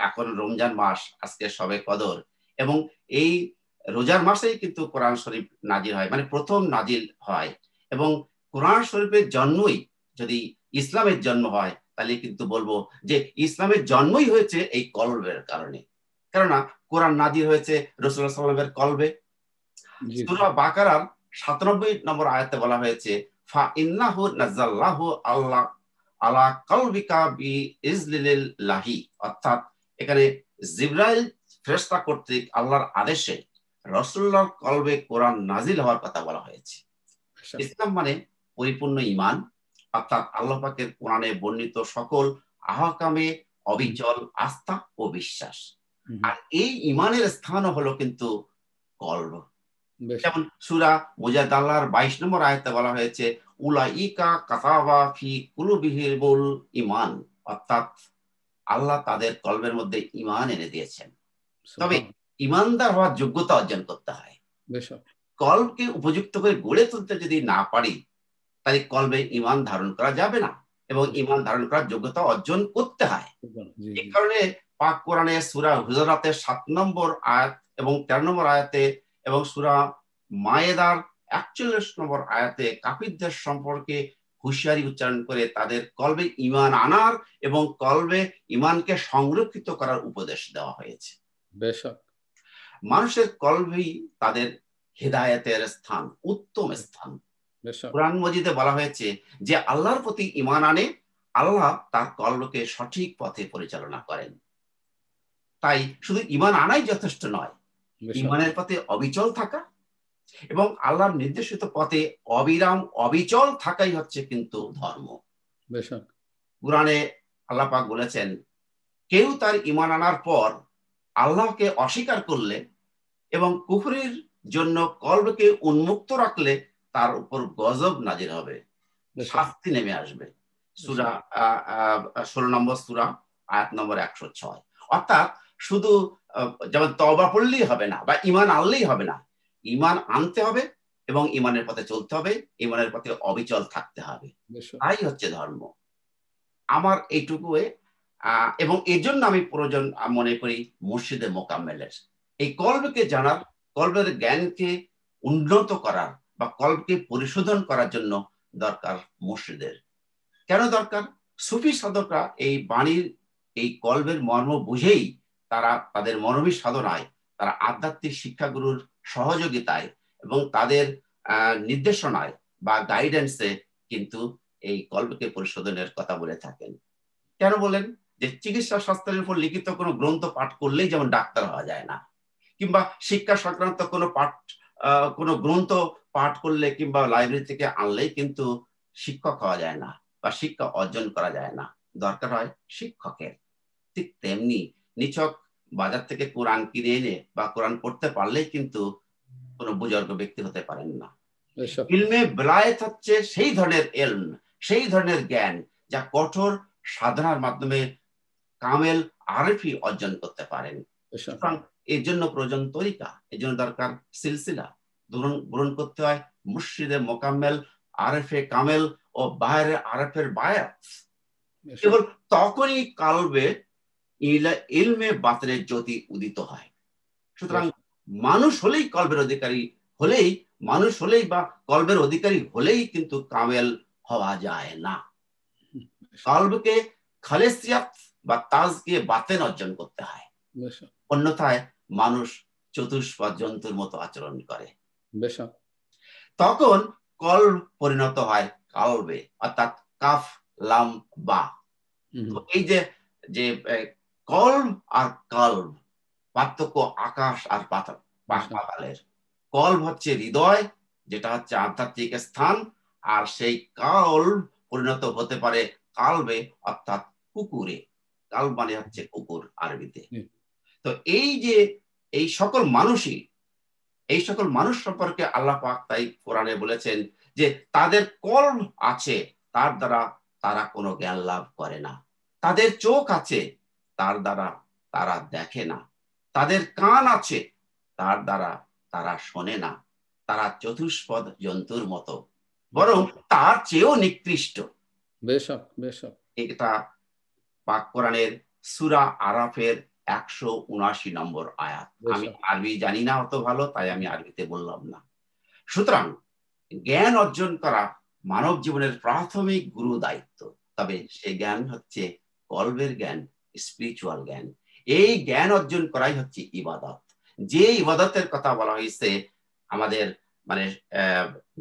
এখন রমজান মাস আজকে সবে কদর এবং এই রোজার মাসেই কিন্তু কোরআন শরীফ নাজির হয় মানে প্রথম নাজির হয় এবং কোরআন শরীফের জন্মই যদি ইসলামের জন্ম হয় তাহলে কিন্তু বলবো যে ইসলামের জন্মই হয়েছে এই কলবের কারণে কেননা কোরআন নাজির হয়েছে রসুল্লাহ সাল্লামের কলবে সুরা বাকারার সাতানব্বই নম্বর আয়াতে বলা হয়েছে ফা ইন্নাহু নাজাল্লাহু আল্লাহ আলা বি লাহি অর্থাৎ এখানে জিব্রাইল ফেরেশতা কর্তৃক আল্লাহর আদেশে রসুল্লাহর কলবে কোরআন নাজিল হওয়ার কথা বলা হয়েছে আচ্ছা। ইসলাম মানে পরিপূর্ণ ইমান অর্থাৎ আল্লাহ পাকের কোরআনে বর্ণিত সকল আহকামে অবিচল আস্থা ও বিশ্বাস আর এই ইমানের স্থান হলো কিন্তু কলব যেমন সুরা মুজাদাল্লার বাইশ নম্বর আয়তে বলা হয়েছে উলাইকা কাতাবা ফি কুলুবিহিবুল ইমান অর্থাৎ আল্লাহ তাদের কলবের মধ্যে ইমান এনে দিয়েছেন তবে ইমানদার হওয়ার যোগ্যতা অর্জন করতে হয় কলকে উপযুক্ত করে গড়ে তুলতে যদি না পারি তাহলে কলবে ইমান ধারণ করা যাবে না এবং ইমান ধারণ করার যোগ্যতা অর্জন করতে হয় এই কারণে পাক কোরআনে সুরা হুজরাতের সাত নম্বর আয়াত এবং তেরো নম্বর আয়াতে এবং সুরা মায়েদার একচল্লিশ নম্বর আয়াতে কাপিরদের সম্পর্কে হুঁশিয়ারি উচ্চারণ করে তাদের কলবে ইমান আনার এবং কলবে ইমানকে সংরক্ষিত করার উপদেশ দেওয়া হয়েছে মানুষের কলবেই তাদের হেদায়তের স্থান উত্তম স্থান কোরআন মজিদে বলা হয়েছে যে আল্লাহর প্রতি ইমান আনে আল্লাহ তার কলকে সঠিক পথে পরিচালনা করেন তাই শুধু ইমান আনাই যথেষ্ট নয় ইমানের পথে অবিচল থাকা এবং আল্লাহর নির্দেশিত পথে অবিরাম অবিচল থাকাই হচ্ছে কিন্তু ধর্ম কোরআনে আল্লাপাক বলেছেন কেউ তার ইমান আনার পর আল্লাহকে অস্বীকার করলে এবং কুফরির জন্য কল্পকে উন্মুক্ত রাখলে তার উপর গজব নাজির হবে শাস্তি নেমে আসবে সুরা ষোলো নম্বর সুরা আয়াত নম্বর একশো ছয় অর্থাৎ শুধু যেমন তবা পড়লেই হবে না বা ইমান আনলেই হবে না ইমান আনতে হবে এবং ইমানের পথে চলতে হবে ইমানের পথে অবিচল থাকতে হবে তাই হচ্ছে ধর্ম আমার এইটুকু এবং এর জন্য আমি প্রয়োজন মনে করি মসজিদে মোকাম্মেলের এই কল্পকে জানার কল্পের জ্ঞানকে উন্নত করার বা কল্পকে পরিশোধন করার জন্য দরকার মসজিদের কেন দরকার সুফি সাধকরা এই বাণীর এই কল্পের মর্ম বুঝেই তারা তাদের মরমী সাধনায় তারা আধ্যাত্মিক শিক্ষাগুরুর সহযোগিতায় এবং তাদের নির্দেশনায় বা গাইডেন্সে কিন্তু এই কল্পকে পরিশোধনের কথা বলে থাকেন কেন বলেন যে চিকিৎসা শাস্ত্রের উপর লিখিত কোনো গ্রন্থ পাঠ করলেই যেমন ডাক্তার হওয়া যায় না কিংবা শিক্ষা সংক্রান্ত কোনো পাঠ কোনো গ্রন্থ পাঠ করলে কিংবা লাইব্রেরি থেকে আনলেই কিন্তু শিক্ষক হওয়া যায় না বা শিক্ষা অর্জন করা যায় না দরকার হয় শিক্ষকের ঠিক তেমনি নিচক বাজার থেকে কোরআন কিনে এনে বা কোরআন পড়তে পারলেই কিন্তু কোন বুজর্গ ব্যক্তি হতে পারেন না ইলমে বেলায়েত হচ্ছে সেই ধরনের এলম সেই ধরনের জ্ঞান যা কঠোর সাধনার মাধ্যমে কামেল আরেফি অর্জন করতে পারেন সুতরাং এর জন্য প্রয়োজন তরিকা এর জন্য দরকার সিলসিলা গ্রহণ করতে হয় মুর্শিদে মোকাম্মেল আরেফে কামেল ও বাইরে আরেফের বায়াত কেবল তখনই কালবে ইলমে জ্যোতি উদিত হয় সুতরাং মানুষ হলেই কল্পের অধিকারী হলেই মানুষ হলেই বা কল্পের অধিকারী হলেই কিন্তু কামেল হওয়া যায় না কল্পকে বা বাতেন অর্জন করতে হয় অন্যথায় মানুষ চতুষ্প জন্তুর মতো আচরণ করে তখন কল পরিণত হয় কালবে অর্থাৎ কাফ লাম বা এই যে যে কলম আর কালম পার্থক্য আকাশ আর পাতালের কলম হচ্ছে হৃদয় যেটা হচ্ছে আধ্যাত্মিক স্থান আর সেই কাল পরিণত হতে পারে কালবে অর্থাৎ কুকুরে কাল মানে হচ্ছে কুকুর আরবিতে তো এই যে এই সকল মানুষই এই সকল মানুষ সম্পর্কে আল্লাহ পাক তাই কোরআনে বলেছেন যে তাদের কলম আছে তার দ্বারা তারা কোনো জ্ঞান লাভ করে না তাদের চোখ আছে তার দ্বারা তারা দেখে না তাদের কান আছে তার দ্বারা তারা শোনে না তারা চতুষ্পদ জন্তুর মতো বরং তার চেয়েও নিকৃষ্ট বেশক বেশক এটা পাক কোরআনের সুরা আরাফের একশো উনআশি নম্বর আয়াত আমি আরবি জানি না অত ভালো তাই আমি আরবিতে বললাম না সুতরাং জ্ঞান অর্জন করা মানব জীবনের প্রাথমিক গুরু দায়িত্ব তবে সে জ্ঞান হচ্ছে কল্পের জ্ঞান স্পিরিচুয়াল জ্ঞান এই জ্ঞান অর্জন করাই হচ্ছে ইবাদত যে ইবাদতের কথা বলা হয়েছে আমাদের মানে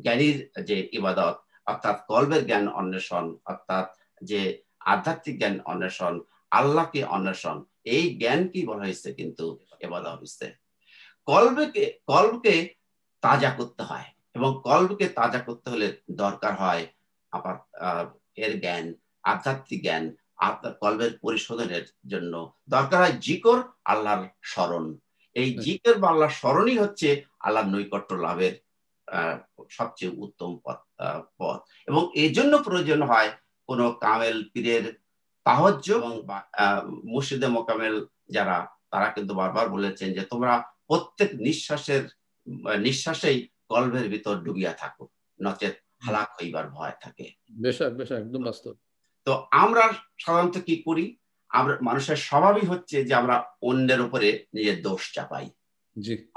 জ্ঞানীর যে ইবাদত অর্থাৎ কল্পের জ্ঞান অন্বেষণ অর্থাৎ যে আধ্যাত্মিক জ্ঞান অন্বেষণ আল্লাহকে অন্বেষণ এই জ্ঞান কি বলা হয়েছে কিন্তু এবাদা হয়েছে কল্পকে কল্পকে তাজা করতে হয় এবং কল্পকে তাজা করতে হলে দরকার হয় আপাত এর জ্ঞান আধ্যাত্মিক জ্ঞান আপনার কলবের পরিশোধনের জন্য দরকার হয় জিকর আল্লাহর স্মরণ এই জিকের বা আল্লাহর স্মরণই হচ্ছে আল্লাহর নৈকট্য লাভের সবচেয়ে উত্তম পথ এবং এই জন্য প্রয়োজন হয় কোনো কামেল পীরের তাহজ্য এবং মুর্শিদে মোকামেল যারা তারা কিন্তু বারবার বলেছেন যে তোমরা প্রত্যেক নিঃশ্বাসের নিঃশ্বাসেই কলবের ভিতর ডুবিয়া থাকো নচেত হালাক হইবার ভয় থাকে বেশ একদম বাস্তব তো আমরা সাধারণত কি করি আমরা মানুষের স্বভাবই হচ্ছে যে আমরা অন্যের উপরে নিজের দোষ চাপাই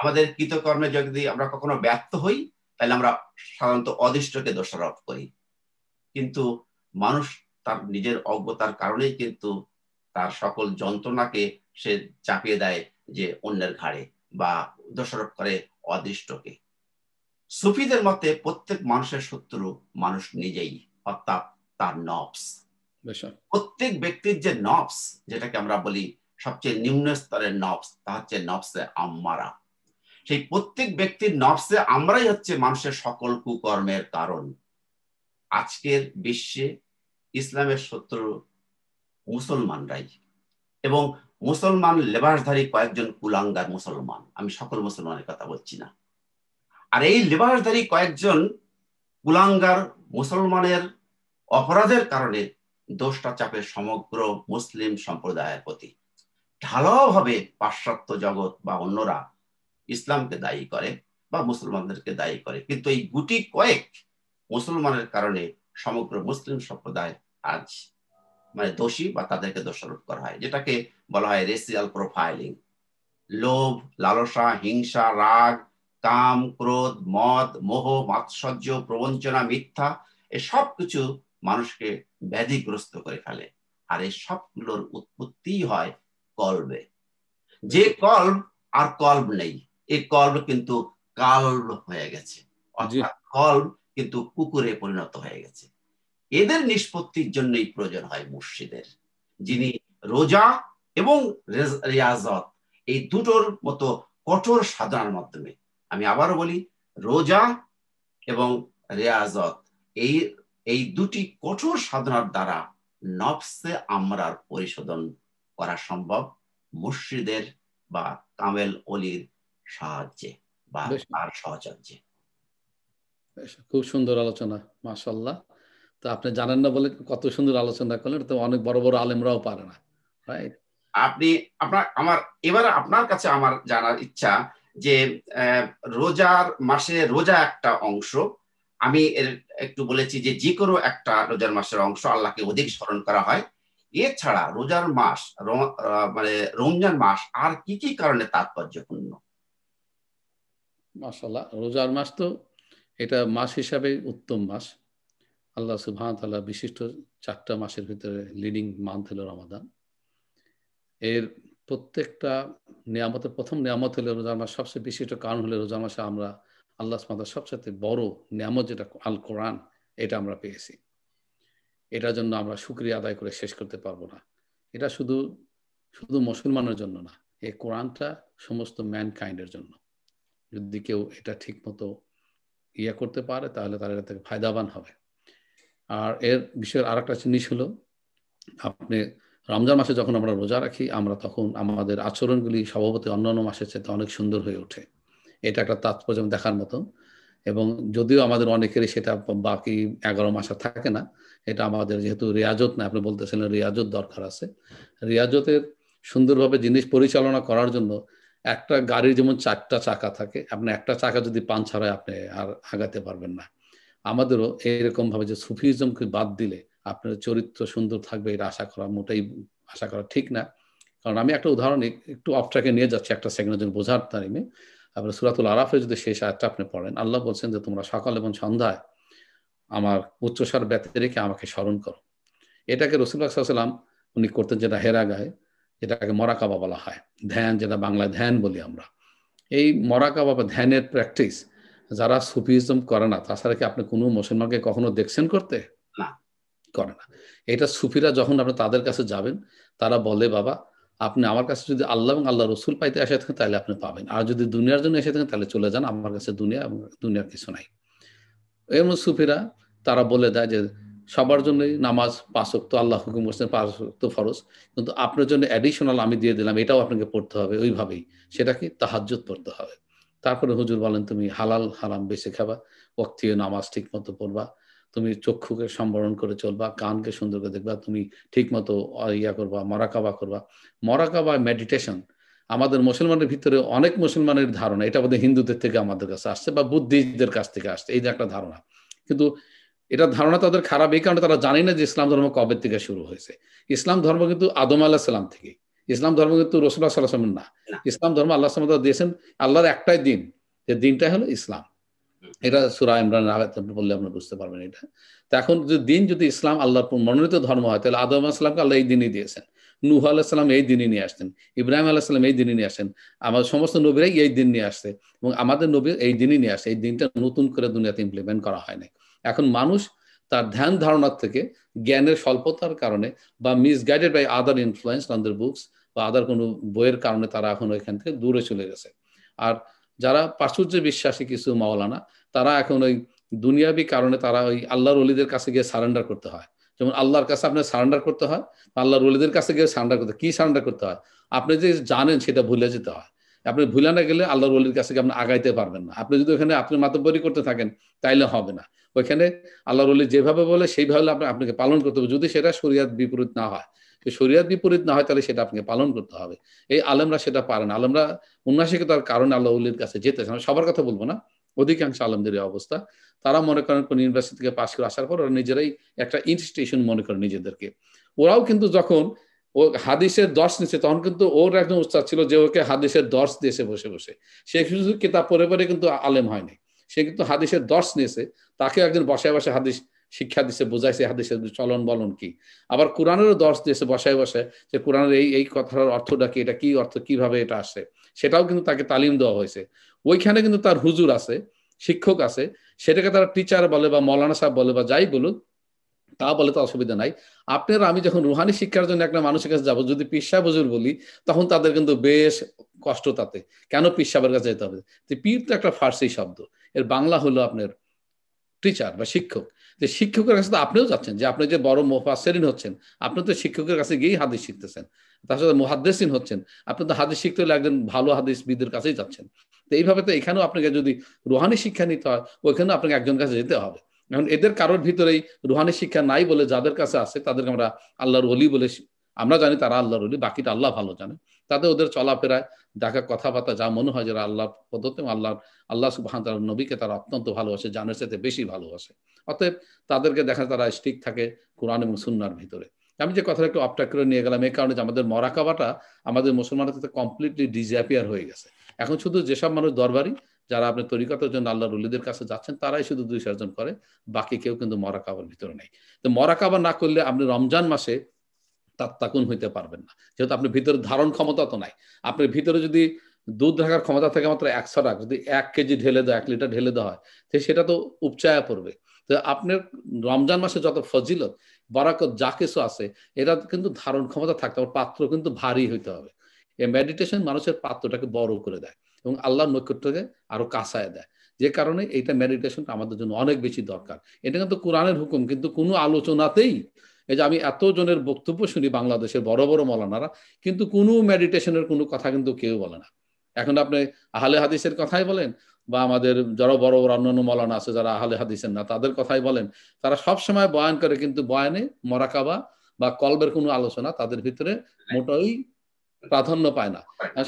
আমাদের কৃতকর্মে যদি আমরা কখনো ব্যর্থ হই তাহলে আমরা সাধারণত অদৃষ্টকে দোষারোপ করি কিন্তু মানুষ তার নিজের অজ্ঞতার কারণে কিন্তু তার সকল যন্ত্রণাকে সে চাপিয়ে দেয় যে অন্যের ঘাড়ে বা দোষারোপ করে অদৃষ্টকে সুফিদের মতে প্রত্যেক মানুষের শত্রু মানুষ নিজেই অর্থাৎ তার নবস প্রত্যেক ব্যক্তির যে নবস যেটাকে আমরা বলি সবচেয়ে নিম্ন স্তরের নবস তা হচ্ছে নবসে আম্মারা সেই প্রত্যেক ব্যক্তির নবসে আমরাই হচ্ছে মানুষের সকল কুকর্মের কারণ আজকের বিশ্বে ইসলামের শত্রু মুসলমানরাই এবং মুসলমান লেবাসধারী কয়েকজন কুলাঙ্গার মুসলমান আমি সকল মুসলমানের কথা বলছি না আর এই লেবাসধারী কয়েকজন কুলাঙ্গার মুসলমানের অপরাধের কারণে দোষটা চাপে সমগ্র মুসলিম সম্প্রদায়ের প্রতি ঢালাওভাবে পাশ্চাত্য জগৎ বা অন্যরা ইসলামকে দায়ী করে বা মুসলমানদেরকে দায়ী করে কিন্তু এই গুটি কয়েক মুসলমানের কারণে সমগ্র মুসলিম সম্প্রদায় আজ মানে দোষী বা তাদেরকে দোষারোপ করা হয় যেটাকে বলা হয় রেসিয়াল প্রোফাইলিং লোভ লালসা হিংসা রাগ কাম ক্রোধ মদ মোহ মাৎসর্য প্রবঞ্চনা মিথ্যা এসব কিছু মানুষকে ব্যাধিগ্রস্ত করে ফেলে আর এই সবগুলোর উৎপত্তি হয় কল্বে যে কল্ব আর কল্ব নেই এই কল্ব কিন্তু কাল্ব হয়ে গেছে কল্ব কিন্তু কুকুরে পরিণত হয়ে গেছে এদের নিষ্পত্তির জন্যই প্রয়োজন হয় মুর্শিদের যিনি রোজা এবং রিয়াজত এই দুটোর মতো কঠোর সাধনার মাধ্যমে আমি আবারও বলি রোজা এবং রেয়াজত এই এই দুটি কঠোর সাধনার দ্বারা নফসে আমরার পরিশোধন করা সম্ভব মুর্শিদের বা কামেল অলির সাহায্যে বা তার সহচর্যে খুব সুন্দর আলোচনা মাসাল্লাহ তো আপনি জানেন না বলে কত সুন্দর আলোচনা করলেন তো অনেক বড় বড় আলেমরাও পারে না রাইট আপনি আপনার আমার এবার আপনার কাছে আমার জানার ইচ্ছা যে রোজার মাসে রোজা একটা অংশ আমি এর একটু বলেছি যে যে কোনো একটা রোজার মাসের অংশ আল্লাহকে অধিক স্মরণ করা হয় এছাড়া রোজার মাস মানে রমজান মাস আর কি কি কারণে তাৎপর্যপূর্ণ মাসাল্লাহ রোজার মাস তো এটা মাস হিসাবে উত্তম মাস আল্লাহ সুবাহ তাল্লাহ বিশিষ্ট চারটা মাসের ভিতরে লিডিং মান্থ হলো রমাদান এর প্রত্যেকটা নিয়ামতের প্রথম নিয়ামত হলে রোজার মাস সবচেয়ে বিশিষ্ট কারণ হলে রোজার মাসে আমরা আল্লাহ সুমাদা সবচেয়ে বড় নিয়ামত যেটা আল কোরআন এটা আমরা পেয়েছি এটার জন্য আমরা সুক্রিয়া আদায় করে শেষ করতে পারবো না এটা শুধু শুধু মুসলমানের জন্য না এই কোরআনটা সমস্ত ম্যানকাইন্ডের জন্য যদি কেউ এটা ঠিকমতো ইয়ে করতে পারে তাহলে তারা এটা থেকে ফায়দাবান হবে আর এর বিষয়ের আর একটা জিনিস হলো আপনি রমজান মাসে যখন আমরা রোজা রাখি আমরা তখন আমাদের আচরণগুলি স্বভাবতই অন্যান্য মাসের চেয়ে অনেক সুন্দর হয়ে ওঠে এটা একটা তাৎপর্য দেখার মতো এবং যদিও আমাদের অনেকেরই সেটা বাকি এগারো মাস আর থাকে না এটা আমাদের যেহেতু রিয়াজত না আপনি বলতেছিলেন রিয়াজত দরকার আছে রিয়াজতের সুন্দরভাবে জিনিস পরিচালনা করার জন্য একটা গাড়ির যেমন চারটা চাকা থাকে আপনি একটা চাকা যদি পাঞ্চার হয় আপনি আর আগাতে পারবেন না আমাদেরও ভাবে যে সুফিজমকে বাদ দিলে আপনার চরিত্র সুন্দর থাকবে এটা আশা করা মোটেই আশা করা ঠিক না কারণ আমি একটা উদাহরণ একটু অফ ট্র্যাকে নিয়ে যাচ্ছি একটা সেকেন্ডের জন্য বোঝার তারিমে তারপরে সুরাতুল আরাফের যদি শেষ আয়টা আপনি পড়েন আল্লাহ বলছেন যে তোমরা সকাল এবং সন্ধ্যায় আমার উচ্চস্বর ব্যথে রেখে আমাকে স্মরণ করো এটাকে রসুল্লাহ সাল্লাম উনি করতেন যেটা হেরা গায়ে যেটাকে মরাকাবা বলা হয় ধ্যান যেটা বাংলায় ধ্যান বলি আমরা এই মরাকাবা বা ধ্যানের প্র্যাকটিস যারা সুফিজম করে না তাছাড়া কি আপনি কোনো মুসলমানকে কখনো দেখছেন করতে না করে না এটা সুফিরা যখন আপনি তাদের কাছে যাবেন তারা বলে বাবা আপনি আমার কাছে যদি আল্লাহ এবং আল্লাহ রসুল পাইতে এসে থাকেন তাহলে আপনি পাবেন আর যদি দুনিয়ার জন্য এসে থাকেন তাহলে চলে যান আমার কাছে দুনিয়া এবং দুনিয়ার কিছু নাই মধ্যে সুফিরা তারা বলে দেয় যে সবার জন্যই নামাজ পাশক তো আল্লাহ হুকুম করছেন তো ফরজ কিন্তু আপনার জন্য অ্যাডিশনাল আমি দিয়ে দিলাম এটাও আপনাকে পড়তে হবে ওইভাবেই সেটা কি তাহাজ্জত পড়তে হবে তারপরে হুজুর বলেন তুমি হালাল হারাম বেছে খাবা ওক্তীয় নামাজ ঠিক মতো পড়বা তুমি চক্ষুকে সম্বরণ করে চলবা কানকে সুন্দর করে দেখবা তুমি ঠিক মতো ইয়া করবা মরাকাবা করবা মরাকাবা মেডিটেশন আমাদের মুসলমানের ভিতরে অনেক মুসলমানের ধারণা এটা বোধহয় হিন্দুদের থেকে আমাদের কাছে আসছে বা বুদ্ধিস্টদের কাছ থেকে আসছে এই যে একটা ধারণা কিন্তু এটা ধারণা তাদের খারাপ এই কারণে তারা জানে না যে ইসলাম ধর্ম কবে থেকে শুরু হয়েছে ইসলাম ধর্ম কিন্তু আদম আল্লাহ সাল্লাম থেকে ইসলাম ধর্ম কিন্তু রসুল্লাহ সাল্লাহ না ইসলাম ধর্ম আল্লাহ সাল্লাম দিয়েছেন আল্লাহর একটাই দিন যে দিনটাই হলো ইসলাম এটা সুরা ইমরান আঘাত আপনি বললে আপনি বুঝতে পারবেন এটা তো এখন যদি দিন যদি ইসলাম আল্লাহর মনোনীত ধর্ম হয় তাহলে আদম আসলামকে আল্লাহ এই দিনই দিয়েছেন নুহ আলাহিসাল্লাম এই দিনই নিয়ে আসতেন ইব্রাহিম আলাহিসাল্লাম এই দিনই নিয়ে আসেন আমাদের সমস্ত নবীরাই এই দিন নিয়ে আসছে এবং আমাদের নবী এই দিনই নিয়ে আসে এই দিনটা নতুন করে দুনিয়াতে ইমপ্লিমেন্ট করা হয় নাই এখন মানুষ তার ধ্যান ধারণার থেকে জ্ঞানের স্বল্পতার কারণে বা misguided by other influence on their books বা আদার কোনো বইয়ের কারণে তারা এখন এখান থেকে দূরে চলে গেছে আর যারা প্রাচুর্য বিশ্বাসী কিছু মাওলানা তারা এখন ওই দুনিয়াবি কারণে তারা ওই আল্লাহর অলিদের কাছে গিয়ে সারেন্ডার করতে হয় যেমন আল্লাহর কাছে আপনার সারেন্ডার করতে হয় আল্লাহর অলিদের কাছে গিয়ে সারেন্ডার করতে কি সারেন্ডার করতে হয় আপনি যে জানেন সেটা ভুলে যেতে হয় আপনি ভুলে না গেলে আল্লাহর অলির কাছে আপনি আগাইতে পারবেন না আপনি যদি ওখানে আপনি মাতব্বরি করতে থাকেন তাইলে হবে না ওইখানে আল্লাহর অলি যেভাবে বলে সেইভাবে আপনাকে পালন করতে হবে যদি সেটা শরীয়ত বিপরীত না হয় শরীয়ত বিপরীত না হয় তাহলে সেটা আপনাকে পালন করতে হবে এই আলেমরা সেটা পারেন আলেমরা উন্নাসিকে তার কারণ আল্লাহ উল্লির কাছে যেতে আমি সবার কথা বলবো না অধিকাংশ আলেমদের অবস্থা তারা মনে করেন কোন ইউনিভার্সিটি থেকে পাশ করে আসার পর ওরা নিজেরাই একটা ইনস্টিটিউশন মনে করে নিজেদেরকে ওরাও কিন্তু যখন ও হাদিসের দর্শ নিচ্ছে তখন কিন্তু ওর একজন উৎসাহ ছিল যে ওকে হাদিসের দর্শ দিয়েছে বসে বসে সে কিন্তু কিতাব পরে পরে কিন্তু আলেম হয়নি সে কিন্তু হাদিসের দর্শ নিয়েছে তাকে একজন বসায় বসে হাদিস শিক্ষা দিছে বোঝাইছে হাদিসের চলন বলন কি আবার কোরআনেরও দর্শ দিয়েছে বসায় বসে যে কোরআনের এই এই কথার অর্থটা কি এটা কি অর্থ কিভাবে এটা আসে সেটাও কিন্তু তাকে তালিম দেওয়া হয়েছে ওইখানে কিন্তু তার হুজুর আছে শিক্ষক আছে সেটাকে তারা টিচার বলে বা মৌলানা সাহেব বলে বা যাই বলুক তা বলে তো অসুবিধা নাই আপনারা আমি যখন রুহানি শিক্ষার জন্য একটা মানুষের কাছে যাবো যদি পিসা বজুর বলি তখন তাদের কিন্তু বেশ কষ্ট তাতে কেন পিসাবের কাছে যেতে হবে পীর তো একটা ফার্সি শব্দ এর বাংলা হলো আপনার টিচার বা শিক্ষক যে শিক্ষকের কাছে তো আপনিও যাচ্ছেন যে আপনি যে বড় মোফাসেরিন হচ্ছেন আপনি তো শিক্ষকের কাছে গিয়েই হাদিস শিখতেছেন তার সাথে মোহাদ্দেসিন হচ্ছেন আপনি তো হাদিস শিখতে হলে একজন ভালো হাদিস বিদের কাছেই যাচ্ছেন তো এইভাবে তো এখানেও আপনাকে যদি রুহানি শিক্ষা নিতে হয় ওইখানে আপনাকে একজন কাছে যেতে হবে এখন এদের কারোর ভিতরেই রুহানি শিক্ষা নাই বলে যাদের কাছে আছে তাদেরকে আমরা আল্লাহর অলি বলে আমরা জানি তারা আল্লাহর অলি বাকিটা আল্লাহ ভালো জানে তাদের ওদের চলাফেরায় দেখা কথাবার্তা যা মনে হয় যারা আল্লাহ পদ্ধতি আল্লাহ আল্লাহ সুবাহান তার নবীকে তারা অত্যন্ত ভালোবাসে জানের সাথে বেশি ভালোবাসে অতএব তাদেরকে দেখা তারা স্টিক থাকে কোরআন এবং সুনার ভিতরে আমি যে কথাটা একটু অপটাক করে নিয়ে গেলাম এই কারণে যে আমাদের মরাকাবাটা আমাদের মুসলমানের সাথে কমপ্লিটলি ডিজ্যাপিয়ার হয়ে গেছে এখন শুধু যেসব মানুষ দরবারি যারা আপনি তরিকতার জন্য আল্লাহ রুলিদের কাছে যাচ্ছেন তারাই শুধু দুই চারজন করে বাকি কেউ কিন্তু মরাকাবার ভিতরে নেই তো মরাকাবা না করলে আপনি রমজান মাসে তাত্তাকুন হইতে পারবেন না যেহেতু আপনি ভিতরে ধারণ ক্ষমতা তো নাই আপনার ভিতরে যদি দুধ রাখার ক্ষমতা থাকে মাত্র একশো রাখ যদি এক কেজি ঢেলে দেয় এক লিটার ঢেলে দেওয়া হয় তো সেটা তো উপচায়া পড়বে তো আপনার রমজান মাসে যত ফজিলত বরাকত যা কিছু আছে এটা কিন্তু ধারণ ক্ষমতা থাকতে হবে পাত্র কিন্তু ভারী হইতে হবে এই মেডিটেশন মানুষের পাত্রটাকে বড় করে দেয় এবং আল্লাহর নৈকট্যকে আরো কাঁচায় দেয় যে কারণে এইটা মেডিটেশনটা আমাদের জন্য অনেক বেশি দরকার এটা কিন্তু কোরআনের হুকুম কিন্তু কোনো আলোচনাতেই এই যে আমি এতজনের বক্তব্য শুনি বাংলাদেশের বড় বড় মলানারা কিন্তু কোনো মেডিটেশনের কোনো কথা কিন্তু কেউ বলে না এখন আপনি আহলে হাদিসের কথাই বলেন বা আমাদের যারা বড় বড় অন্যান্য মলানা আছে যারা আহলে হাদিসের না তাদের কথাই বলেন তারা সব সময় বয়ান করে কিন্তু বয়ানে মরাকাবা বা কলবের কোনো আলোচনা তাদের ভিতরে মোটাই প্রাধান্য পায় না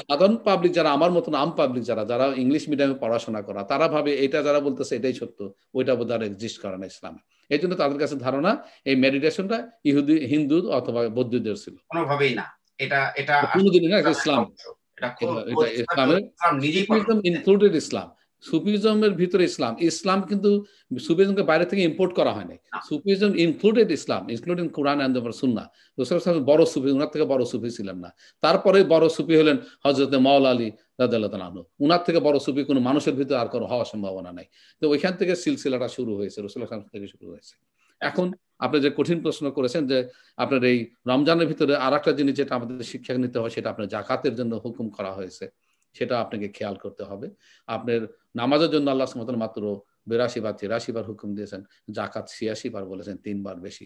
সাধারণ পাবলিক যারা আমার মতন আম পাবলিক যারা যারা ইংলিশ মিডিয়ামে পড়াশোনা করা তারা ভাবে এটা যারা বলতেছে এটাই সত্য ওইটা বোধ আর এক্সিস্ট করে না ইসলামে এই জন্য তাদের কাছে ধারণা এই মেডিটেশনটা ইহুদি হিন্দু অথবা বৌদ্ধদের ছিল কোনোভাবেই না এটা এটা কোনোদিনই না ইসলাম ইসলামের ইনক্লুডেড ইসলাম সুফিজমের ভিতরে ইসলাম ইসলাম কিন্তু সুফিজমকে বাইরে থেকে ইম্পোর্ট করা হয়নি Sufism included Islam including Quran and Sunnah রসুল ইসলাম বড় সুফি ওনার থেকে বড় সুফি ছিলেন না তারপরে বড় সুফি হলেন হজরত মাওলা আলী রাজু উনার থেকে বড় সুফি কোনো মানুষের ভিতরে আর কোনো হওয়ার সম্ভাবনা নাই তো ওইখান থেকে সিলসিলাটা শুরু হয়েছে রসুল ইসলাম থেকে শুরু হয়েছে এখন আপনি যে কঠিন প্রশ্ন করেছেন যে আপনার এই রমজানের ভিতরে আর একটা জিনিস যেটা আমাদের শিক্ষা নিতে হয় সেটা আপনার জাকাতের জন্য হুকুম করা হয়েছে সেটা আপনাকে খেয়াল করতে হবে আপনার নামাজের জন্য আল্লাহ সুমতন মাত্র বিরাশি বার তিরাশি বার হুকুম দিয়েছেন জাকাত ছিয়াশি বার বলেছেন তিনবার বেশি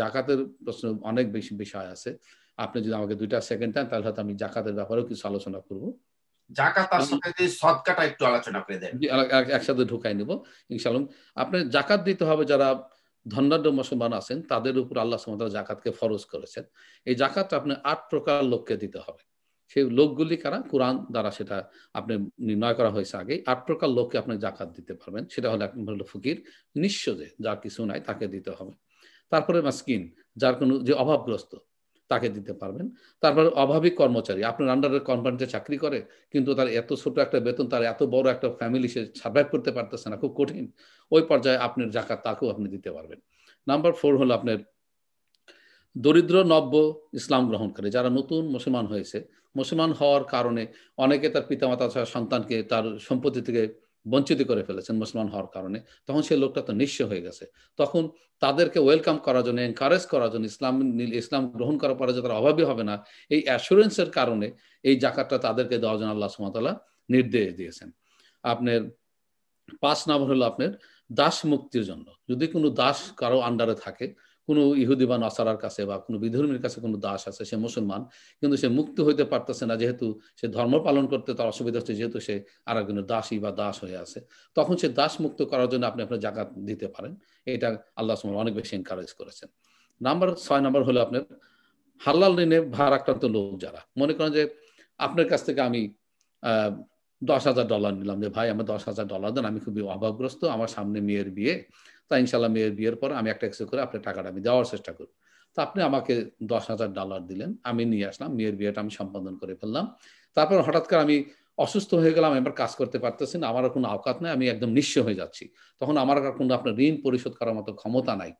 জাকাতের প্রশ্ন অনেক বেশি বিষয় আছে আপনি যদি আমাকে দুইটা সেকেন্ড দেন তাহলে হয়তো আমি জাকাতের ব্যাপারেও কিছু আলোচনা করবো জাকাত একটু আলোচনা একসাথে ঢুকাই নিব ইনশাআল্লাহ আপনি জাকাত দিতে হবে যারা ধন্যাঢ্য মুসলমান আছেন তাদের উপর আল্লাহ সুমতাল জাকাতকে ফরজ করেছেন এই জাকাত আপনি আট প্রকার লোককে দিতে হবে সেই লোকগুলি কারা কোরআন দ্বারা সেটা আপনি নির্ণয় করা হয়েছে আগে আট প্রকার লোককে আপনি জাকাত দিতে পারবেন সেটা হলো এক হলো ফকির নিঃস্ব যে যার কিছু নাই তাকে দিতে হবে তারপরে মাস্কিন যার কোনো যে অভাবগ্রস্ত তাকে দিতে পারবেন তারপরে অভাবী কর্মচারী আপনার আন্ডারে কোম্পানিতে চাকরি করে কিন্তু তার এত ছোট একটা বেতন তার এত বড় একটা ফ্যামিলি সে সার্ভাইভ করতে পারতেছে না খুব কঠিন ওই পর্যায়ে আপনার জাকাত তাকেও আপনি দিতে পারবেন নাম্বার ফোর হলো আপনার দরিদ্র নব্য ইসলাম গ্রহণ করে যারা নতুন মুসলমান হয়েছে মুসলমান হওয়ার কারণে অনেকে তার পিতামাতা সন্তানকে তার সম্পত্তি থেকে বঞ্চিত করে ফেলেছেন মুসলমান হওয়ার কারণে তখন সেই লোকটা তো নিঃস্ব হয়ে গেছে তখন তাদেরকে ওয়েলকাম করার জন্য এনকারেজ করার জন্য ইসলাম ইসলাম গ্রহণ করার পরে তারা অভাবই হবে না এই অ্যাসুরেন্সের কারণে এই জাকাতটা তাদেরকে দেওয়ার জন্য আল্লাহ সুমতলা নির্দেশ দিয়েছেন আপনার পাঁচ নম্বর হলো আপনার দাস মুক্তির জন্য যদি কোনো দাস কারো আন্ডারে থাকে কোনো ইহুদি বা নসারার কাছে বা কোনো বিধর্মীর কাছে কোনো দাস আছে সে মুসলমান কিন্তু সে মুক্ত হইতে পারতেছে না যেহেতু সে ধর্ম পালন করতে তার অসুবিধা হচ্ছে যেহেতু সে আর একজনের দাসী বা দাস হয়ে আছে তখন সে দাস মুক্ত করার জন্য আপনি আপনার জাকাত দিতে পারেন এটা আল্লাহ সুমন অনেক বেশি এনকারেজ করেছেন নাম্বার ছয় নাম্বার হলো আপনার হাল্লাল ঋণে আক্রান্ত লোক যারা মনে করেন যে আপনার কাছ থেকে আমি দশ হাজার ডলার নিলাম যে ভাই আমার দশ হাজার ডলার দেন আমি খুবই অভাবগ্রস্ত আমার সামনে মেয়ের বিয়ে তা ইনশাল্লাহ মেয়ের বিয়ের পর আমি একটা কিছু করে আপনার টাকাটা আমি দেওয়ার চেষ্টা করব তো আপনি আমাকে দশ হাজার ডলার দিলেন আমি নিয়ে আসলাম মেয়ের বিয়েটা আমি সম্পাদন করে ফেললাম তারপর হঠাৎ করে আমি অসুস্থ হয়ে গেলাম এবার কাজ করতে পারতেছি না আমার কোনো আওকাত নাই আমি একদম নিঃস্ব হয়ে যাচ্ছি তখন আমার আর কোনো আপনার ঋণ পরিশোধ করার মতো ক্ষমতা নাই